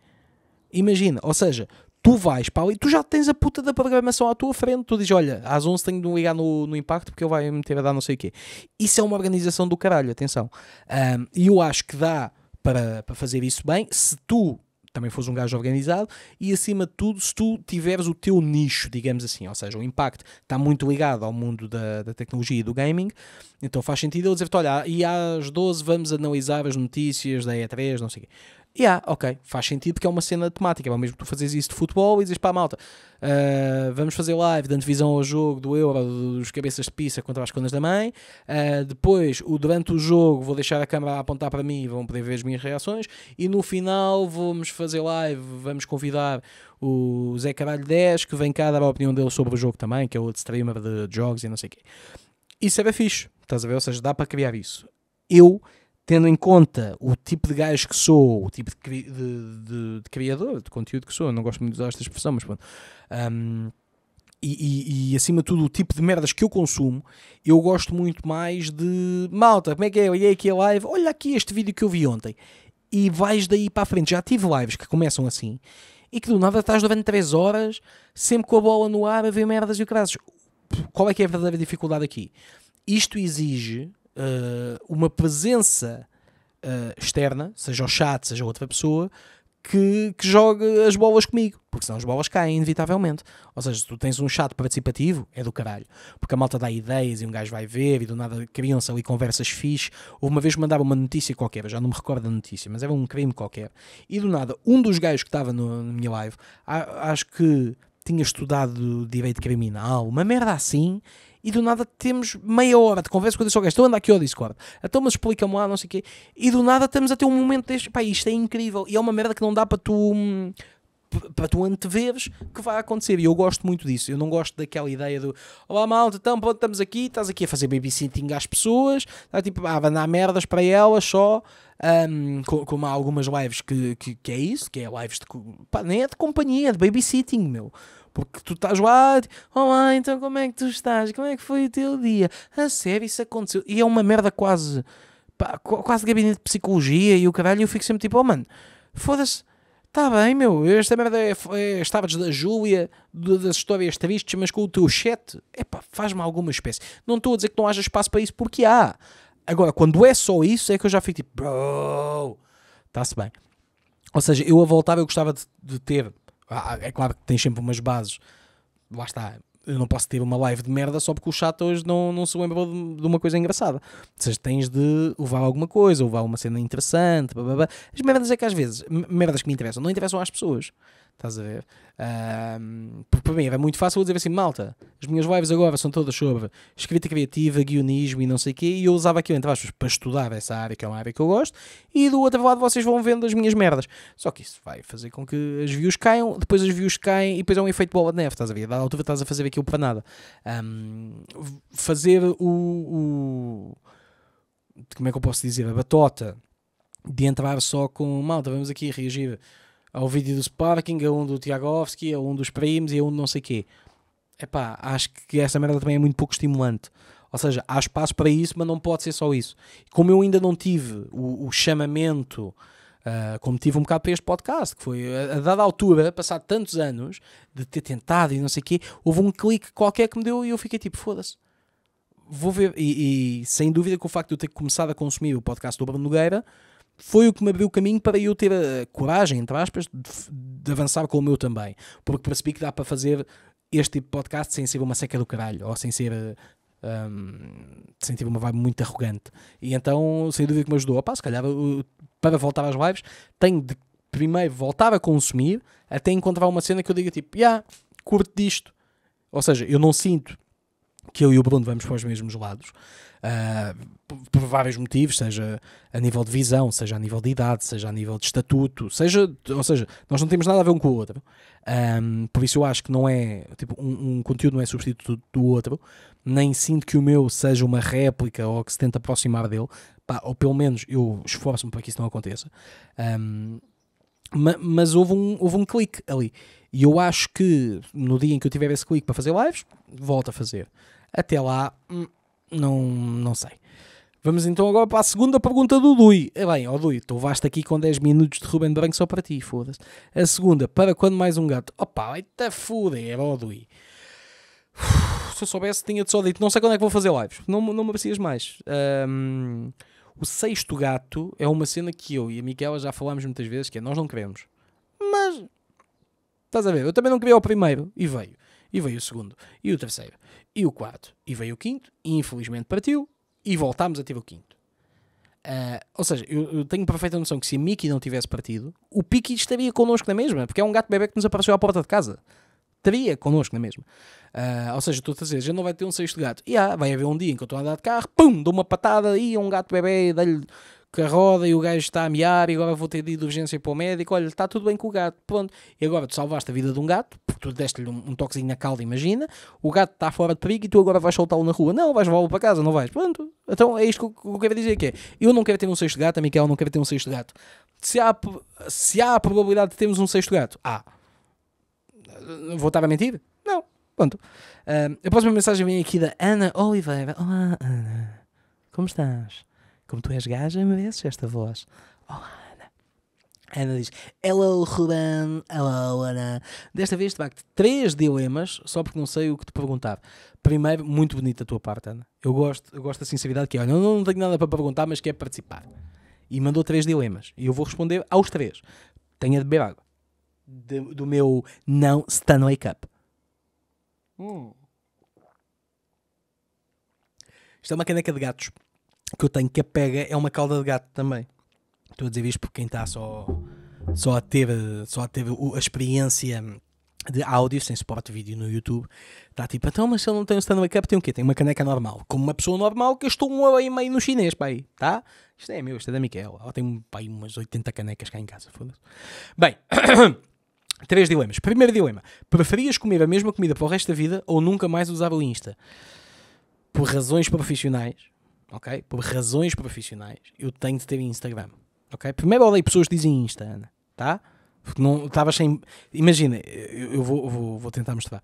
Imagina, ou seja, tu vais para ali, tu já tens a puta da programação à tua frente, tu dizes, olha, às 11 tenho de ligar no, no impacto porque eu vai me meter a dar não sei o quê. Isso é uma organização do caralho, atenção. E um, eu acho que dá para, para fazer isso bem, se tu também fores um gajo organizado e, acima de tudo, se tu tiveres o teu nicho, digamos assim, ou seja, o impacto está muito ligado ao mundo da, da tecnologia e do gaming, então faz sentido eu dizer-te, olha, e às 12 vamos analisar as notícias da E3, não sei o quê e yeah, ok, faz sentido porque é uma cena temática. É o mesmo que tu fazes isso de futebol e dizes para a malta: uh, vamos fazer live dando visão ao jogo do Euro, dos cabeças de pizza contra as conas da mãe. Uh, depois, o, durante o jogo, vou deixar a câmera a apontar para mim e vão poder ver as minhas reações. E no final, vamos fazer live, vamos convidar o Zé Caralho 10 que vem cá dar a opinião dele sobre o jogo também, que é outro streamer de jogos e não sei o quê. Isso é era fixe, estás a ver? Ou seja, dá para criar isso. Eu tendo em conta o tipo de gajo que sou, o tipo de, de, de, de criador, de conteúdo que sou, não gosto muito de usar esta expressão, mas pronto. Um, e, e, e, acima de tudo o tipo de merdas que eu consumo, eu gosto muito mais de malta, como é que é? Olhei aqui a live, olha aqui este vídeo que eu vi ontem. E vais daí para a frente. Já tive lives que começam assim e que do nada estás durante 3 horas sempre com a bola no ar a ver merdas e o que Qual é que é a verdadeira dificuldade aqui? Isto exige uh, uma presença uh, externa, seja o chat, seja outra pessoa, que, que jogue as bolas comigo, porque senão as bolas caem, inevitavelmente. Ou seja, se tu tens um chat participativo, é do caralho, porque a malta dá ideias e um gajo vai ver e do nada criam-se ali conversas fixe. Houve uma vez que mandava uma notícia qualquer, eu já não me recordo da notícia, mas era um crime qualquer. E do nada, um dos gajos que estava no, na minha live, acho que tinha estudado direito criminal, uma merda assim, e do nada temos meia hora de conversa com o gajo. Estou a andar aqui ao Discord. Então, mas explica-me lá, não sei o quê. E do nada estamos a ter um momento deste. Pá, isto é incrível. E é uma merda que não dá para tu. Hum, para tu anteveres que vai acontecer, e eu gosto muito disso. Eu não gosto daquela ideia do Olá malta, então pronto, estamos aqui, estás aqui a fazer babysitting às pessoas, tá, tipo, a ah, mandar merdas para elas só, um, como há algumas lives que, que, que, é isso, que é lives de, pá, nem é de companhia, é de babysitting, meu. Porque tu estás lá, olá, oh, então como é que tu estás? Como é que foi o teu dia? A sério, isso aconteceu. E é uma merda quase, pá, quase gabinete de psicologia e o caralho. E eu fico sempre tipo, oh mano, foda-se. Está bem, meu. Esta merda é, é estavas da Júlia, das histórias tristes, mas com o teu chat, pá, faz-me alguma espécie. Não estou a dizer que não haja espaço para isso, porque há. Agora, quando é só isso, é que eu já fico tipo, bro, está-se bem. Ou seja, eu a voltar eu gostava de, de ter ah, ah, é claro que tens sempre umas bases. Lá está. Eu não posso ter uma live de merda só porque o chato hoje não, não se lembrou de, uma coisa engraçada. Ou seja, tens de levar alguma coisa, levar uma cena interessante, blá, blá, blá. As merdas é que às vezes, merdas que me interessam, não interessam às pessoas. Estás a ver? Um, porque para mim era é muito fácil eu dizer assim: malta, as minhas lives agora são todas sobre escrita criativa, guionismo e não sei o quê, e eu usava aquilo entre aspas para estudar essa área, que é uma área que eu gosto, e do outro lado vocês vão vendo as minhas merdas. Só que isso vai fazer com que as views caiam, depois as views caem, e depois é um efeito bola de neve, estás a ver? Da altura estás a fazer aquilo para nada. Um, fazer o, o. Como é que eu posso dizer? A batota de entrar só com malta, vamos aqui reagir ao vídeo do Sparking, a um do Tiagovski, a um dos Primes e a um de não sei quê. Epá, acho que essa merda também é muito pouco estimulante. Ou seja, há espaço para isso, mas não pode ser só isso. Como eu ainda não tive o, o chamamento, uh, como tive um bocado para este podcast, que foi a, a dada altura, passado tantos anos, de ter tentado e não sei o quê, houve um clique qualquer que me deu e eu fiquei tipo, foda-se vou ver, e, e, sem dúvida que o facto de eu ter começado a consumir o podcast do Bruno Nogueira foi o que me abriu o caminho para eu ter a coragem, entre aspas, de, de avançar com o meu também. Porque percebi que dá para fazer este tipo de podcast sem ser uma seca do caralho, ou sem ser. Um, sem ter uma vibe muito arrogante. E então, sem dúvida que me ajudou. Opa, se calhar, para voltar às lives, tenho de primeiro voltar a consumir até encontrar uma cena que eu diga tipo, yeah, curto disto. Ou seja, eu não sinto que eu e o Bruno vamos para os mesmos lados, uh, por vários motivos, seja a nível de visão, seja a nível de idade, seja a nível de estatuto, seja, ou seja, nós não temos nada a ver um com o outro. Um, ah, por isso eu acho que não é, tipo, um, um, conteúdo não é substituto do outro, nem sinto que o meu seja uma réplica ou que se tente aproximar dele, pá, ou pelo menos eu esforço-me para que isso não aconteça. Um, ah, mas houve um, houve um clique ali. E eu acho que no dia em que eu tiver esse clique para fazer lives, volto a fazer. Até lá, hum, não, não sei. Vamos então agora para a segunda pergunta do Dui. Eh, bem, ó oh Dui, tu vaste aqui com 10 minutos de Ruben Branco só para ti, foda-se. A segunda, para quando mais um gato? Opa, eita foda a ó oh Dui. Uf, se eu soubesse, tinha-te só dito. Não sei quando é que vou fazer lives. Não, não me aprecias mais. Um, o sexto gato é uma cena que eu e a Miquela já falámos muitas vezes, que é nós não queremos. Mas, estás a ver, eu também não queria o primeiro e veio e veio o segundo, e o terceiro, e o quarto, e veio o quinto, e infelizmente partiu, e voltámos a ter o quinto. Uh, ou seja, eu, eu, tenho perfeita noção que se a Mickey não tivesse partido, o Piki estaria connosco na mesma, porque é um gato bebê que nos apareceu à porta de casa. Estaria connosco na mesma. Uh, ou seja, estou a dizer, já não vai ter um sexto gato. E ah, vai haver um dia em que eu estou a andar de carro, pum, dou uma patada e um gato bebê, dá-lhe que a roda e o gajo está a miar e agora vou ter de ir de urgência para o médico. Olha, está tudo bem com o gato, pronto. E agora tu salvaste a vida de um gato, porque tu deste-lhe um, um toquezinho na calda imagina. O gato está fora de perigo e tu agora vais soltá-lo na rua. Não, vais levá-lo para casa, não vais. Pronto. Então é isto que eu quero dizer que é. Eu não quero ter um sexto gato, a Miquel não quer ter um sexto gato. Se há, se há a probabilidade de termos um sexto gato, há. Vou estar a mentir? Não. Pronto. Uh, a próxima mensagem vem aqui da Ana Oliveira. Olá, Ana. Como estás? Como tu és gaja, mereces esta voz. Olá, oh, Ana. Ana diz: Hello, Ruben. Hello, Ana. Desta vez te facto, três dilemas, só porque não sei o que te perguntar Primeiro, muito bonita a tua parte, Ana. Eu gosto, eu gosto da sinceridade que é: olha, não, não tenho nada para perguntar, mas quero participar. E mandou três dilemas. E eu vou responder aos três. Tenha de beber água. De, do meu não Stanley Cup. Hum. Isto é uma caneca de gatos que eu tenho que a pega é uma cauda de gato também. Estou a dizer isto porque quem está só, só a ter, só a, ter a experiência de áudio, sem suporte vídeo no YouTube, está tipo, então, mas se ele não tem um stand-up tem o quê? Tem uma caneca normal. Como uma pessoa normal que estou um euro e meio no chinês, pai, tá? Isto é meu, isto é da Miquel. Ela tem, pai, umas 80 canecas cá em casa, foda-se. Bem, três dilemas. Primeiro dilema, preferias comer a mesma comida para o resto da vida ou nunca mais usar o Insta? Por razões profissionais, ok? Por razões profissionais, eu tenho de ter Instagram, ok? Primeiro odeio pessoas que dizem Insta, Ana, tá? Porque não estava sem. Imagina, eu, eu vou, vou, vou, tentar mostrar.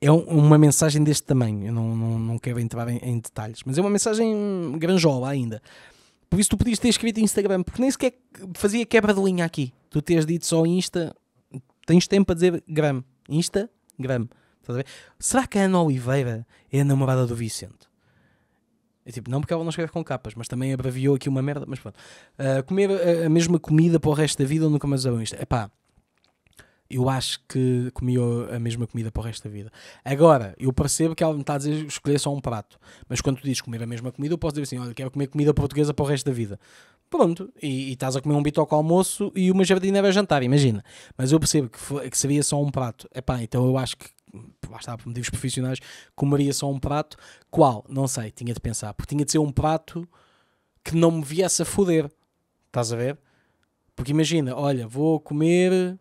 É uma mensagem deste tamanho, eu não, não, não quero entrar em, em detalhes, mas é uma mensagem granjola ainda. Por isso tu podias ter escrito Instagram, porque nem sequer fazia quebra de linha aqui. Tu teres dito só Insta, tens tempo para dizer gram. Insta, gram. Será que a Ana Oliveira é a namorada do Vicente? É tipo, não porque ela não escreve com capas, mas também abreviou aqui uma merda, mas pronto. Uh, comer a, a, mesma comida para o resto da vida ou nunca mais usava isto? Epá, eu acho que comi a mesma comida para o resto da vida. Agora, eu percebo que ela me está a dizer escolher só um prato. Mas quando tu dizes comer a mesma comida, eu posso dizer assim: olha, quero comer comida portuguesa para o resto da vida. Pronto, e, e estás a comer um bitoco ao almoço e uma jardineira a jantar, imagina. Mas eu percebo que, foi, que seria só um prato. Epá, então eu acho que basta por motivos profissionais, comeria só um prato. Qual? Não sei, tinha de pensar, porque tinha de ser um prato que não me viesse a foder. Estás a ver? Porque imagina, olha, vou comer,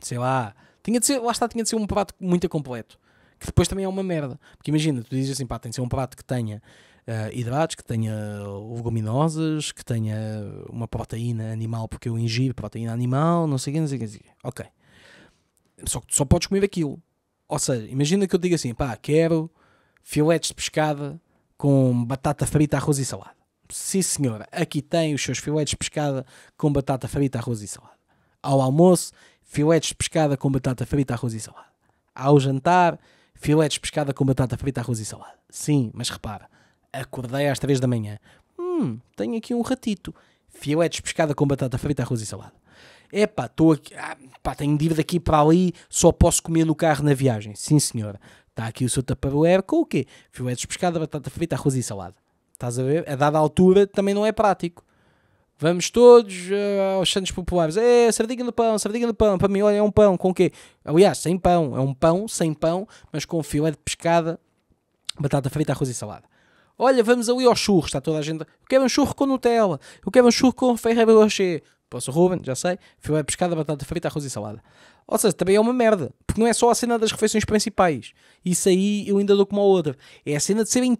sei lá, tinha de ser, lá está, tinha de ser um prato muito completo. Que depois também é uma merda. Porque imagina, tu dizes assim, pá, tem de ser um prato que tenha uh, hidratos, que tenha leguminosas, que tenha uma proteína animal, porque eu ingiro proteína animal, não sei o que, não sei o que. Ok. Só que tu só podes comer aquilo. Ou seja, imagina que eu diga assim, pá, quero filetes de pescada com batata frita, arroz e salada. Sim senhora, aqui tem os seus filetes de pescada com batata frita, arroz e salada. Ao almoço, filetes de pescada com batata frita, arroz e salada. Ao jantar, filetes de pescada com batata frita, arroz e salada. Sim, mas repara, acordei às três da manhã. Hum, tenho aqui um ratito. Filetes de pescada com batata frita, arroz e salada é pá, estou aqui, ah, pá, tenho dívida aqui para ali, só posso comer no carro na viagem. Sim, senhora. Está aqui o seu tupperware com o quê? Filetes é de pescada, batata frita, arroz e salada. Estás a ver? A dada altura também não é prático. Vamos todos uh, aos santos populares. É, sardinha no pão, sardinha no pão. Para mim, olha, é um pão com o quê? Aliás, sem pão. É um pão sem pão, mas com filé de pescada, batata frita, arroz e salada. Olha, vamos ali aos churros. Está toda a gente... Eu quero um churro com Nutella. Eu quero um churro com Ferreira Rocher. Fosse o Ruben, já sei, filé de pescada, batata frita, arroz e salada. Ou seja, também é uma merda, porque não é só a cena das refeições principais. Isso aí eu ainda dou como a outra. É a cena de serem.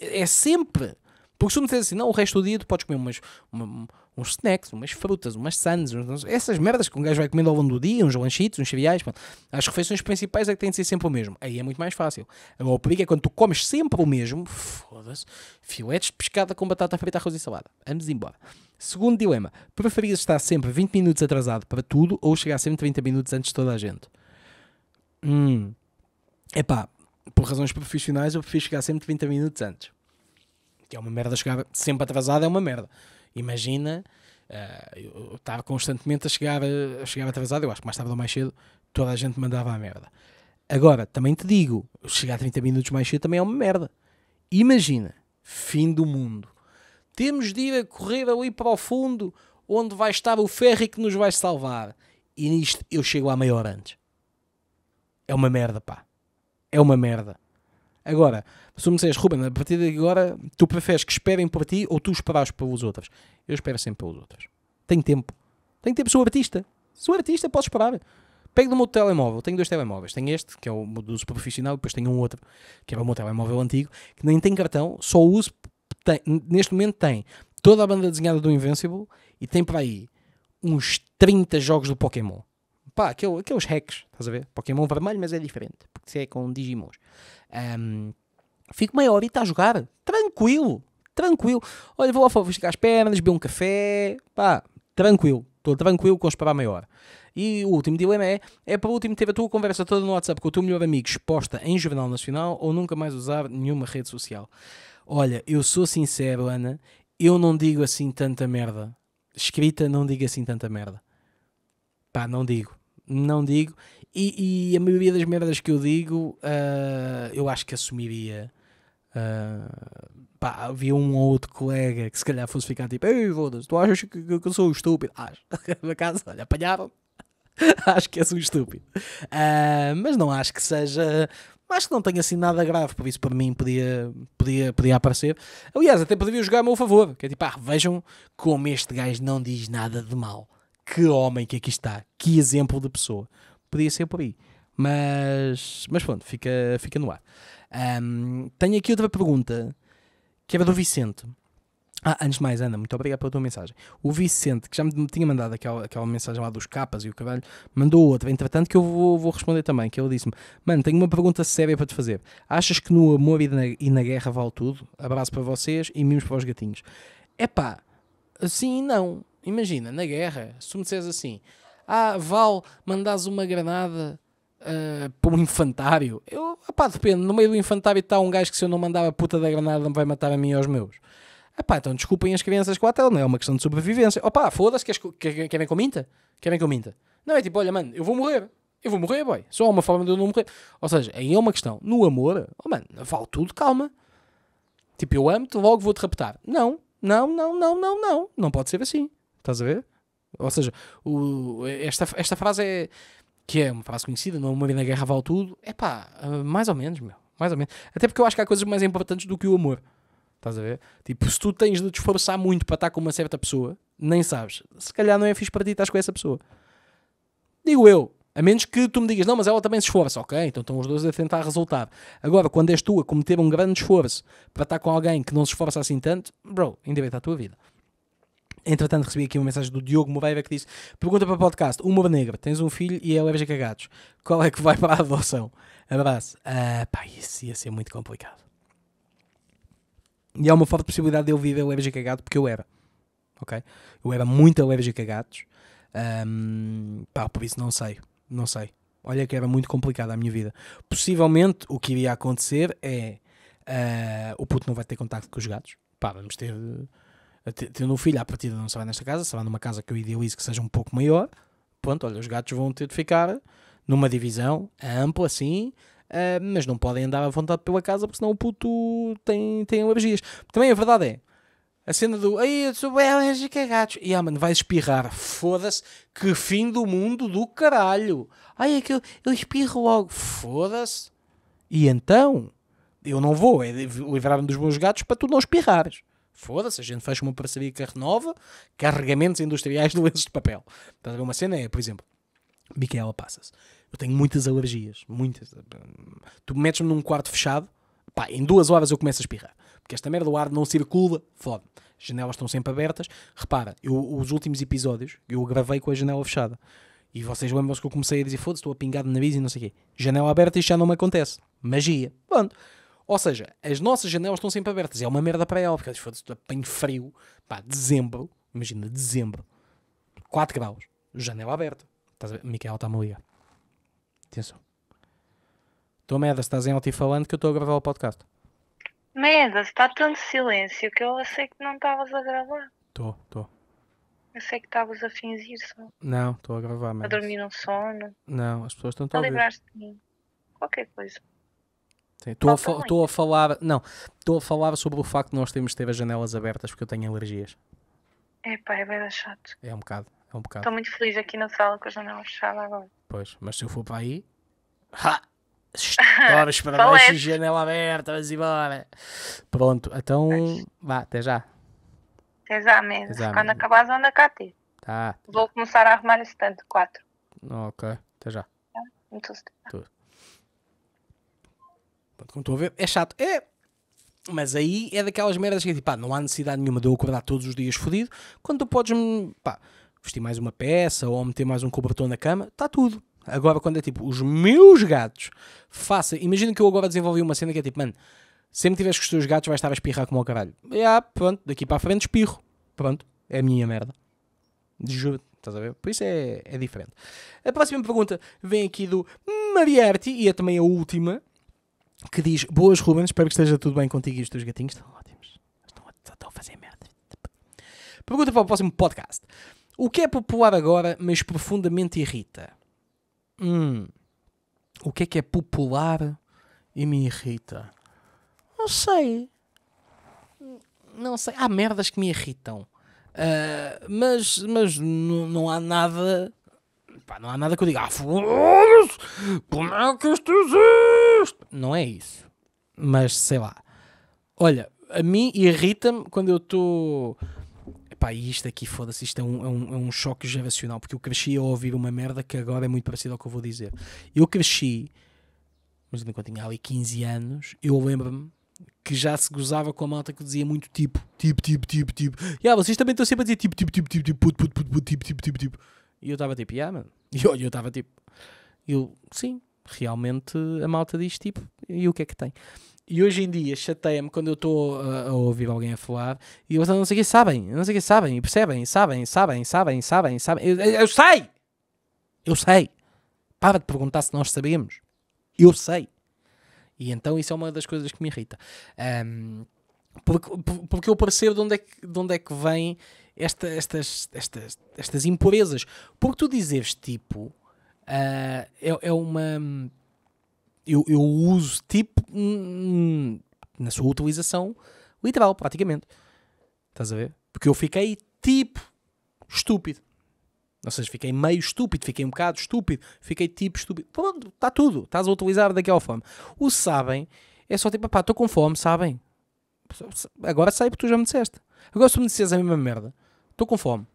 É sempre. Porque se tu me assim, não, o resto do dia tu podes comer umas, uma, uns snacks, umas frutas, umas sandes, essas merdas que um gajo vai comendo ao longo do dia, uns lanchitos, uns cereais, as refeições principais é que tem de ser sempre o mesmo. Aí é muito mais fácil. o perigo é quando tu comes sempre o mesmo, foda-se, filetes de pescada com batata frita, arroz e salada. Vamos embora. Segundo dilema: preferias estar sempre 20 minutos atrasado para tudo ou chegar sempre 30 minutos antes de toda a gente? Hum. Epá, por razões profissionais, eu prefiro chegar sempre 30 minutos antes. Que é uma merda chegar sempre atrasado, é uma merda. Imagina uh, eu estar constantemente a chegar, a chegar atrasado, eu acho que mais tarde ou mais cedo toda a gente mandava a merda. Agora, também te digo, chegar 30 minutos mais cedo também é uma merda. Imagina, fim do mundo. Temos de ir a correr ali para o fundo, onde vai estar o ferry que nos vai salvar. E nisto eu chego à meia hora antes. É uma merda, pá. É uma merda. Agora, se tu me disseres, Ruben, a partir de agora, tu preferes que esperem por ti ou tu esperares pelos outros? Eu espero sempre pelos outros. Tenho tempo. Tenho tempo, sou artista. Sou artista, posso esperar. Pego do meu telemóvel, tenho dois telemóveis. Tenho este, que é o do uso profissional, e depois tenho um outro, que era o meu telemóvel antigo, que nem tem cartão, só uso tem, neste momento tem toda a banda desenhada do Invincible e tem para aí uns 30 jogos do Pokémon. Pá, aquele, aqueles hacks, estás a ver? Pokémon vermelho, mas é diferente, porque se é com Digimons. Um, fico meia horita a jogar, tranquilo, tranquilo. Olha, vou lá vou esticar as pernas, beber um café, pá, tranquilo. Estou tranquilo com esperar meia hora. E o último dilema é: é para o último ter a tua conversa toda no WhatsApp com o teu melhor amigo exposta em Jornal Nacional ou nunca mais usar nenhuma rede social? Olha, eu sou sincero, Ana, eu não digo assim tanta merda. Escrita, não digo assim tanta merda. Pá, não digo. Não digo. E, e a maioria das merdas que eu digo, uh, eu acho que assumiria. Uh, pá, havia um ou outro colega que se calhar fosse ficar tipo, ei, foda-se, tu achas que, que, eu sou estúpido? Acho. Na casa, olha, apanharam acho que és um estúpido. Uh, mas não acho que seja Acho que não tenho assim nada grave, por isso para mim podia, podia, podia aparecer. Aliás, até poderia jogar a meu favor, que é tipo, ah, vejam como este gajo não diz nada de mal. Que homem que aqui está, que exemplo de pessoa. Podia ser por aí. Mas, mas pronto, fica, fica no ar. Um, tenho aqui outra pergunta, que era é do Vicente. Ah, antes de mais, Ana, muito obrigado pela tua mensagem. O Vicente, que já me tinha mandado aquela, aquela mensagem lá dos capas e o caralho, mandou outra, entretanto, que eu vou, vou responder também, que ele disse-me, mano, tenho uma pergunta séria para te fazer. Achas que no amor e na, e na guerra vale tudo? Abraço para vocês e mimos para os gatinhos. É pá, sim e não. Imagina, na guerra, se tu me disseres assim, ah, Val, mandas uma granada uh, para um infantário, eu, pá, depende, no meio do infantário está um gajo que se eu não mandar a puta da granada não vai matar a mim e aos meus. Epá, então desculpem as crianças com a tela, não é uma questão de sobrevivência. Opá, foda-se, queres, quer, querem que eu minta? Querem que eu minta? Não, é tipo, olha, mano, eu vou morrer. Eu vou morrer, boy. Só há uma forma de eu não morrer. Ou seja, aí é uma questão. No amor, oh, mano, vale tudo, calma. Tipo, eu amo-te, logo vou-te raptar. Não, não, não, não, não, não. Não pode ser assim. Estás a ver? Ou seja, o, esta, esta frase é. que é uma frase conhecida, não uma vida na guerra vale tudo. É pá, ah, mais ou menos, meu. Mais ou menos. Até porque eu acho que há coisas mais importantes do que o amor. Estás a ver? Tipo, se tu tens de te esforçar muito para estar com uma certa pessoa, nem sabes. Se calhar não é fixe para ti estás com essa pessoa. Digo eu. A menos que tu me digas, não, mas ela também se esforça. Ok, então estão os dois a tentar resultar Agora, quando és tu a cometer um grande esforço para estar com alguém que não se esforça assim tanto, bro, endireita a tua vida. Entretanto, recebi aqui uma mensagem do Diogo Moreira que disse: Pergunta para o podcast, humor Negra, tens um filho e é alérgico a gatos. Qual é que vai para a adoção? Abraço. Ah, pá, isso ia ser muito complicado. E há uma forte possibilidade de eu viver o LG cagado, porque eu era. Ok? Eu era muito LG cagados. Um, pá, por isso não sei. Não sei. Olha que era muito complicado a minha vida. Possivelmente o que iria acontecer é uh, o puto não vai ter contacto com os gatos. Pá, vamos ter. Eh, tendo um filho, à partida não será nesta casa, será numa casa que eu idealizo que seja um pouco maior. Pronto, olha, os gatos vão ter de ficar numa divisão ampla, assim, uh, mas não podem andar à vontade pela casa porque senão o puto tem, tem alergias. Também a verdade é, a cena do Ai, eu sou alérgico a gatos. E ah, mano, vai espirrar. Foda-se. Que fim do mundo do caralho. Ai, é que eu, eu espirro logo. Foda-se. E então? Eu não vou. É livrar-me dos meus gatos para tu não espirrares. Foda-se. A gente faz uma parceria que renova carregamentos industriais de lenços de papel. Estás a ver uma cena? É, por exemplo, Micaela Passas. Eu tenho muitas alergias, muitas. Tu metes-me num quarto fechado, pá, em duas horas eu começo a espirrar. Porque esta merda do ar não circula, Foda. As janelas estão sempre abertas. Repara, eu, os últimos episódios eu gravei com a janela fechada. E vocês lembram-se que eu comecei a dizer foda-se, estou a pingar de nariz e não sei o quê. Janela aberta isto já não me acontece. Magia. Pronto. Ou seja, as nossas janelas estão sempre abertas. É uma merda para ela, porque foda-se, apanho frio. Pá, dezembro, imagina, dezembro, 4 graus, janela aberta. Estás a ver? Miquel está-me a ligar. Atenção. Estou meda, se estás em altifalante que eu estou a gravar o podcast. Merda, está tanto silêncio que eu sei que não estavas a gravar. Estou, estou. Eu sei que estavas a fingir só. Não, estou a gravar, mas... A dormir no sono. Não, as pessoas estão a ouvir. A livrar de mim. Qualquer coisa. Estou a, a, falar, não, estou a falar sobre o facto de nós termos de ter as janelas abertas porque eu tenho alergias. É pá, é bem chato. É um bocado. É um bocado. Estou muito feliz aqui na sala com a janela fechada agora. Pois, mas se eu for para aí. Ha! Horas para baixo, janela aberta, vamos embora. Pronto, então. Mas... Vá, até já. Até já mesmo. Até já Quando acabares, anda cá ter. Tá. Vou começar a arrumar esse tanto, 4. Ok, até já. Muito tá? Tudo. Pronto, como estou a ver, é chato. É, mas aí é daquelas merdas que é tipo, pá, não há necessidade nenhuma de eu acordar todos os dias fodido, quando tu podes, pá, vestir mais uma peça ou meter mais um cobertor na cama, está tudo. Agora, quando é tipo, os meus gatos, faça. Imagina que eu agora desenvolvi uma cena que é tipo, mano, sempre tiveres com os teus gatos, vais estar a espirrar como ao caralho. E ah, pronto, daqui para a frente espirro. Pronto, é a minha merda. Juro, estás a ver? Por isso é, é diferente. A próxima pergunta vem aqui do Mariarty e é também a última, que diz: Boas, Rubens, espero que esteja tudo bem contigo e os teus gatinhos estão ótimos. Estão a, estão a fazer merda. Pergunta para o próximo podcast. O que é popular agora, mas profundamente irrita? Hum. O que é que é popular e me irrita? Não sei. Não sei. Há merdas que me irritam. Uh, mas mas não há nada. Pá, não há nada que eu diga. Ah, como é que isto existe? Não é isso. Mas sei lá. Olha, a mim irrita-me quando eu estou. Tô pá, isto aqui, foda-se, isto é um, é, um, é um choque geracional, porque eu cresci a ouvir uma merda que agora é muito parecida ao que eu vou dizer. Eu cresci, mas quando tinha ali 15 anos, eu lembro-me que já se gozava com a malta que dizia muito tipo, tipo, tipo, tipo, tipo. E ah, vocês também estão sempre a dizer tipo, tipo, tipo, tipo, tipo, puto, puto, puto, puto, tipo, tipo, tipo, tipo. E eu estava tipo, yeah, mano. E eu estava tipo, eu, sim, realmente a malta diz tipo, e o que é que tem? E hoje em dia chateia-me quando eu estou a, a, ouvir alguém a falar e eles não sei o que sabem, não sei o que sabem, e percebem, sabem, sabem, sabem, sabem, sabem. Eu, eu, eu sei! Eu sei! Para de perguntar se nós sabemos. Eu sei. E então isso é uma das coisas que me irrita. Um, porque, porque eu percebo de onde é que, de onde é que vem esta, estas, estas, estas impurezas. Porque tu dizeres tipo uh, é, é uma eu, eu uso tipo hum, na sua utilização literal, praticamente. Estás a ver? Porque eu fiquei tipo estúpido. Ou seja, fiquei meio estúpido, fiquei um bocado estúpido, fiquei tipo estúpido. Pronto, está tudo. Estás a utilizar daquela forma. O sabem é só tipo, pá, estou com fome, sabem? Agora sei porque tu já me disseste. Agora se tu me disseste a mesma merda, estou com fome.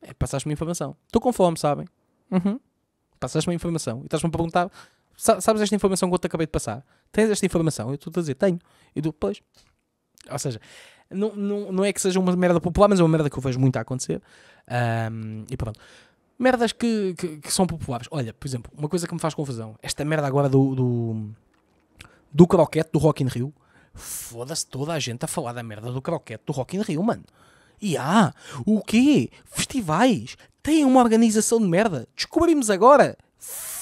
É, passaste-me informação. Estou com fome, sabem? Uhum. Passaste-me informação. E estás-me a perguntar sabes esta informação que eu te acabei de passar? Tens esta informação? Eu estou a dizer, tenho. E tu, pois. Ou seja, não, não, não é que seja uma merda popular, mas é uma merda que eu vejo muito a acontecer. Um, e pronto. Merdas que, que, que, são populares. Olha, por exemplo, uma coisa que me faz confusão. Esta merda agora do, do, do croquete do Rock in Rio. Foda-se toda a gente a falar da merda do croquete do Rock in Rio, mano. E há, o quê? Festivais? Tem uma organização de merda. Descobrimos agora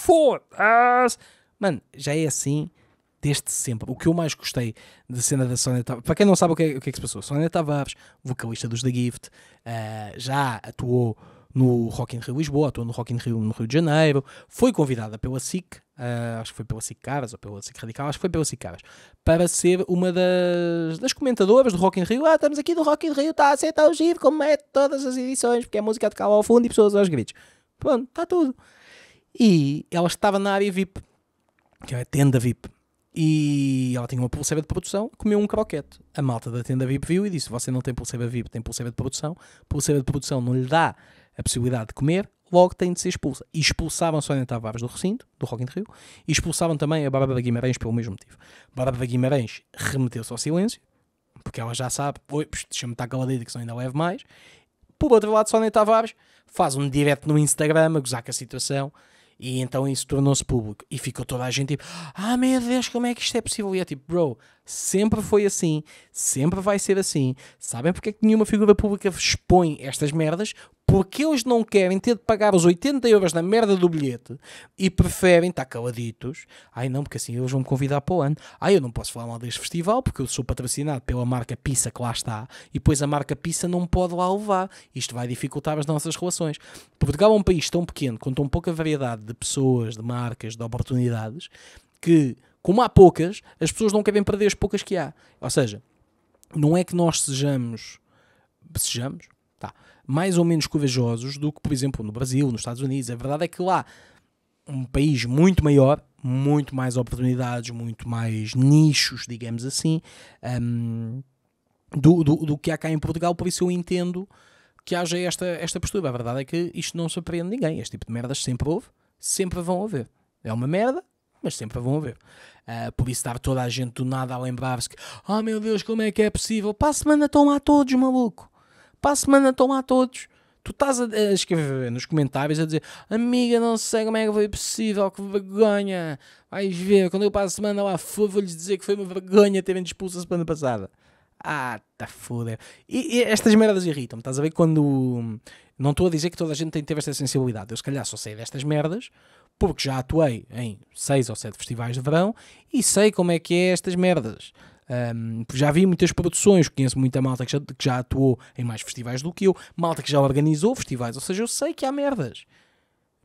foda-se. Mano, já é assim desde sempre. O que eu mais gostei da cena da Sonia Tavares, para quem não sabe o que, é, o que é que se passou, Sonia Tavares, vocalista dos The Gift, uh, já atuou no Rock in Rio Lisboa, atuou no Rock in Rio no Rio de Janeiro, foi convidada pela SIC, uh, acho que foi pela SIC Caras ou pela SIC Radical, acho que foi pela SIC Caras, para ser uma das, das comentadoras do Rock in Rio. Ah, estamos aqui do Rock in Rio, está a ser tão giro como é todas as edições, porque é música de cal ao fundo e pessoas aos gritos. Pronto, está tudo. E ela estava na área VIP, que é a tenda VIP. E ela tinha uma pulseira de produção, comeu um croquete. A malta da tenda VIP viu e disse: Você não tem pulseira VIP, tem pulseira de produção. Pulseira de produção não lhe dá a possibilidade de comer, logo tem de ser expulsa. E expulsavam Sonia Tavares do recinto, do Rock in Rio, e expulsavam também a Bárbara Guimarães pelo mesmo motivo. Bárbara Guimarães remeteu-se ao silêncio, porque ela já sabe, oi, deixa-me estar caladita que só ainda leve mais. Por outro lado, Sonia Tavares faz um direct no Instagram a gozar com a situação, e então isso tornou-se público. E ficou toda a gente tipo, ah meu Deus, como é que isto é possível? E é tipo, bro, sempre foi assim, sempre vai ser assim. Sabem porque é que nenhuma figura pública expõe estas merdas? porque eles não querem ter de pagar os 80 euros na merda do bilhete e preferem estar tá caladitos. Ai não, porque assim eles vão me convidar para o ano. Ai eu não posso falar mal deste festival porque eu sou patrocinado pela marca Pissa que lá está e depois a marca Pissa não me pode lá levar. Isto vai dificultar as nossas relações. Portugal é um país tão pequeno, com tão pouca variedade de pessoas, de marcas, de oportunidades, que como há poucas, as pessoas não querem perder as poucas que há. Ou seja, não é que nós sejamos. Sejamos? mais ou menos corajosos do que, por exemplo, no Brasil, nos Estados Unidos. A verdade é que lá, um país muito maior, muito mais oportunidades, muito mais nichos, digamos assim, um, do, do, do, que há cá em Portugal, por isso eu entendo que haja esta, esta postura. A verdade é que isto não surpreende ninguém. Este tipo de merdas sempre houve, sempre vão haver. É uma merda, mas sempre vão haver. Uh, por isso estar toda a gente do nada a lembrar-se que, oh meu Deus, como é que é possível? Para a semana estão lá todos, maluco para a semana estão lá todos. Tu estás a, escrever nos comentários a dizer Amiga, não sei como é que foi possível, que vergonha. Vais ver, quando eu para a semana lá vou-lhes dizer que foi uma vergonha terem expulso a semana passada. Ah, tá foda. E, e estas merdas irritam-me, estás a ver? Quando. Hum, não estou a dizer que toda a gente tem que ter esta sensibilidade. Eu, se calhar, só sei destas merdas porque já atuei em seis ou sete festivais de verão e sei como é que é estas merdas. Um, já vi muitas produções, conheço muita malta que já, que já atuou em mais festivais do que eu, malta que já organizou festivais, ou seja, eu sei que há merdas.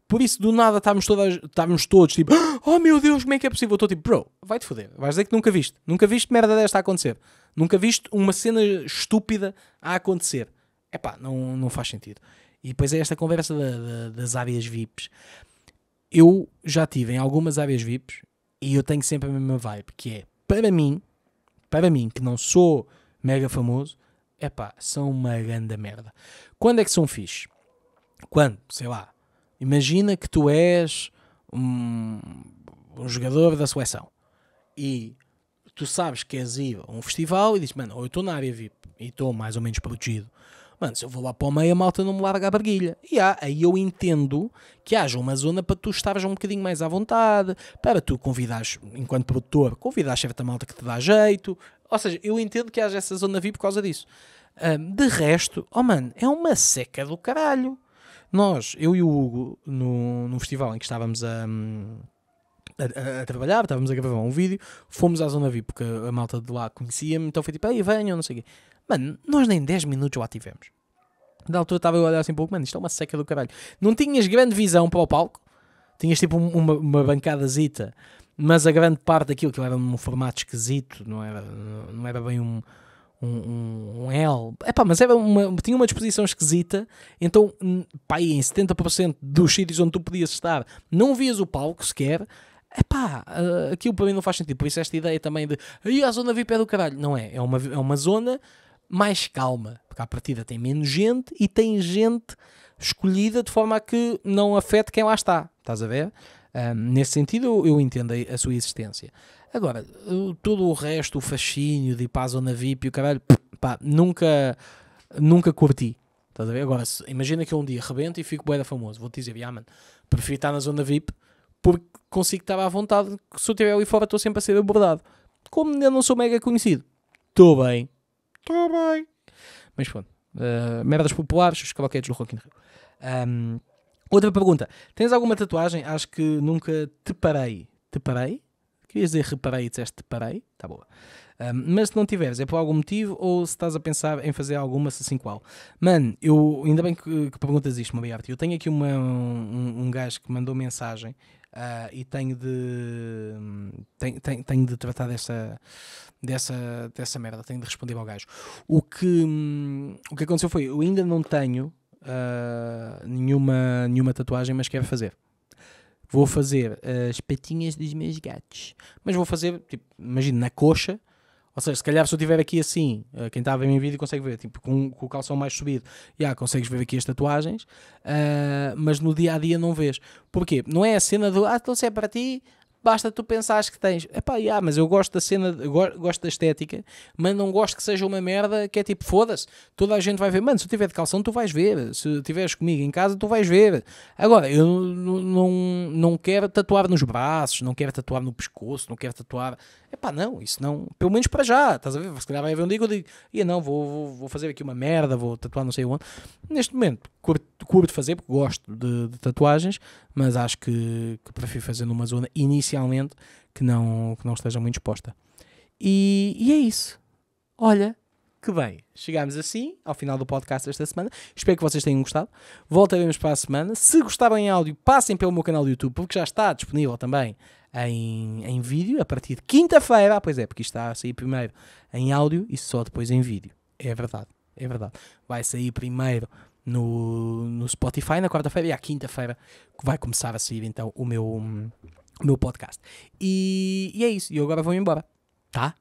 Por isso, do nada, estávamos, todas, estávamos todos tipo, oh meu Deus, como é que é possível? estou tipo, bro, vai-te foder, vais dizer que nunca viste, nunca viste merda desta a acontecer, nunca viste uma cena estúpida a acontecer. É pá, não, não faz sentido. E depois é esta conversa da, da, das áreas VIPs. Eu já tive em algumas áreas VIPs e eu tenho sempre a mesma vibe, que é, para mim, para mim, que não sou mega famoso, é pá, são uma grande merda. Quando é que são fixe? Quando, sei lá, imagina que tu és um, um jogador da seleção e tu sabes que és ir a um festival e dizes, mano, eu estou na área VIP e estou mais ou menos protegido, Mano, se eu vou lá para o meio, a malta não me larga a barguilha. E há, aí eu entendo que haja uma zona para tu estares um bocadinho mais à vontade, para tu convidares, enquanto produtor, convidares certa malta que te dá jeito. Ou seja, eu entendo que haja essa zona VIP por causa disso. Um, de resto, oh mano, é uma seca do caralho. Nós, eu e o Hugo, no, no festival em que estávamos a. Hum, a, a, a, trabalhar, estávamos a gravar um vídeo, fomos à zona VIP, porque a, a malta de lá conhecia-me, então foi tipo, aí venham, não sei o quê. Mano, nós nem 10 minutos lá tivemos. Da altura estava a olhar assim um pouco, mano, isto é uma seca do caralho. Não tinhas grande visão para o palco, tinhas tipo uma, uma bancadazita, mas a grande parte daquilo que era num formato esquisito, não era, não era bem um, um, um, um L. Epá, mas era uma, tinha uma disposição esquisita, então hum, pá, em 70% dos sítios onde tu podias estar não vias o palco sequer. Epá, pá, ah, aquilo para mim não faz sentido. Por isso, esta ideia também de. Aí a zona VIP é do caralho. Não é. É uma, é uma zona mais calma, porque à partida tem menos gente e tem gente escolhida de forma a que não afete quem lá está. Estás a ver? Um, nesse sentido, eu, entendo a, sua existência. Agora, todo o resto, o fascínio de ir para a zona VIP e o caralho, pá, nunca, nunca curti. Estás a ver? Agora, se, imagina que eu um dia rebento e fico boeda famoso. Vou-te dizer, yeah, man, prefiro estar na zona VIP porque consigo estar à vontade. Se eu estiver ali fora, estou sempre a ser abordado. Como eu não sou mega conhecido, estou bem, Está bem. Mas pronto. Uh, merdas populares, os cavalquetes do Rock in Rio. Um, outra pergunta. Tens alguma tatuagem? Acho que nunca te parei. Te parei? Querias dizer reparei e disseste te parei? Tá boa. Um, mas se não tiveres, é por algum motivo ou se estás a pensar em fazer alguma, se assim qual? Mano, eu, ainda bem que, que perguntas isto, Maria Arte. Eu tenho aqui uma, um, um gajo que mandou mensagem Uh, e tenho de tenho, tenho, tenho, de tratar dessa, dessa, dessa merda, tenho de responder ao gajo. O que, hum, o que aconteceu foi, eu ainda não tenho uh, nenhuma, nenhuma tatuagem, mas quero fazer. Vou fazer ah, as patinhas dos meus gatos. Mas vou fazer, tipo, imagina, na coxa, ou seja, se calhar se eu estiver aqui assim, eh, quem está a ver em vídeo consegue ver, tipo, com, com o calção mais subido, já yeah, consegues ver aqui as tatuagens, uh, mas no dia a dia não vês. Porquê? Não é a cena do, ah, então se é para ti, basta tu pensares que tens, epá, yeah, mas eu gosto da cena, gosto da estética, mas não gosto que seja uma merda que é tipo, foda-se, toda a gente vai ver, mano, se eu tiver de calção tu vais ver, se tiveres comigo em casa tu vais ver. Agora, eu não, não, não quero tatuar nos braços, não quero tatuar no pescoço, não quero tatuar, epá, não, isso não, pelo menos para já, estás a ver? Se calhar vai haver um dia que eu digo, ia não, vou, vou, vou, fazer aqui uma merda, vou tatuar não sei onde. Neste momento, curto, curto fazer, porque gosto de, de tatuagens, mas acho que, que prefiro fazer numa zona inicial socialmente que não, que não esteja muito exposta. E, e é isso. Olha, que bem. Chegámos assim ao final do podcast desta semana. Espero que vocês tenham gostado. Voltaremos para a semana. Se gostarem em áudio, passem pelo meu canal do YouTube, porque já está disponível também em, em vídeo a partir de quinta-feira. Ah, pois é, porque isto está a sair primeiro em áudio e só depois em vídeo. É verdade, é verdade. Vai sair primeiro no, no Spotify na quarta-feira e à quinta-feira vai começar a sair então o meu hum, o meu podcast. E, e é isso. E eu agora vou embora. Tá?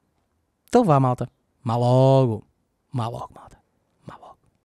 Então vá, malta. Má logo. Má logo, malta.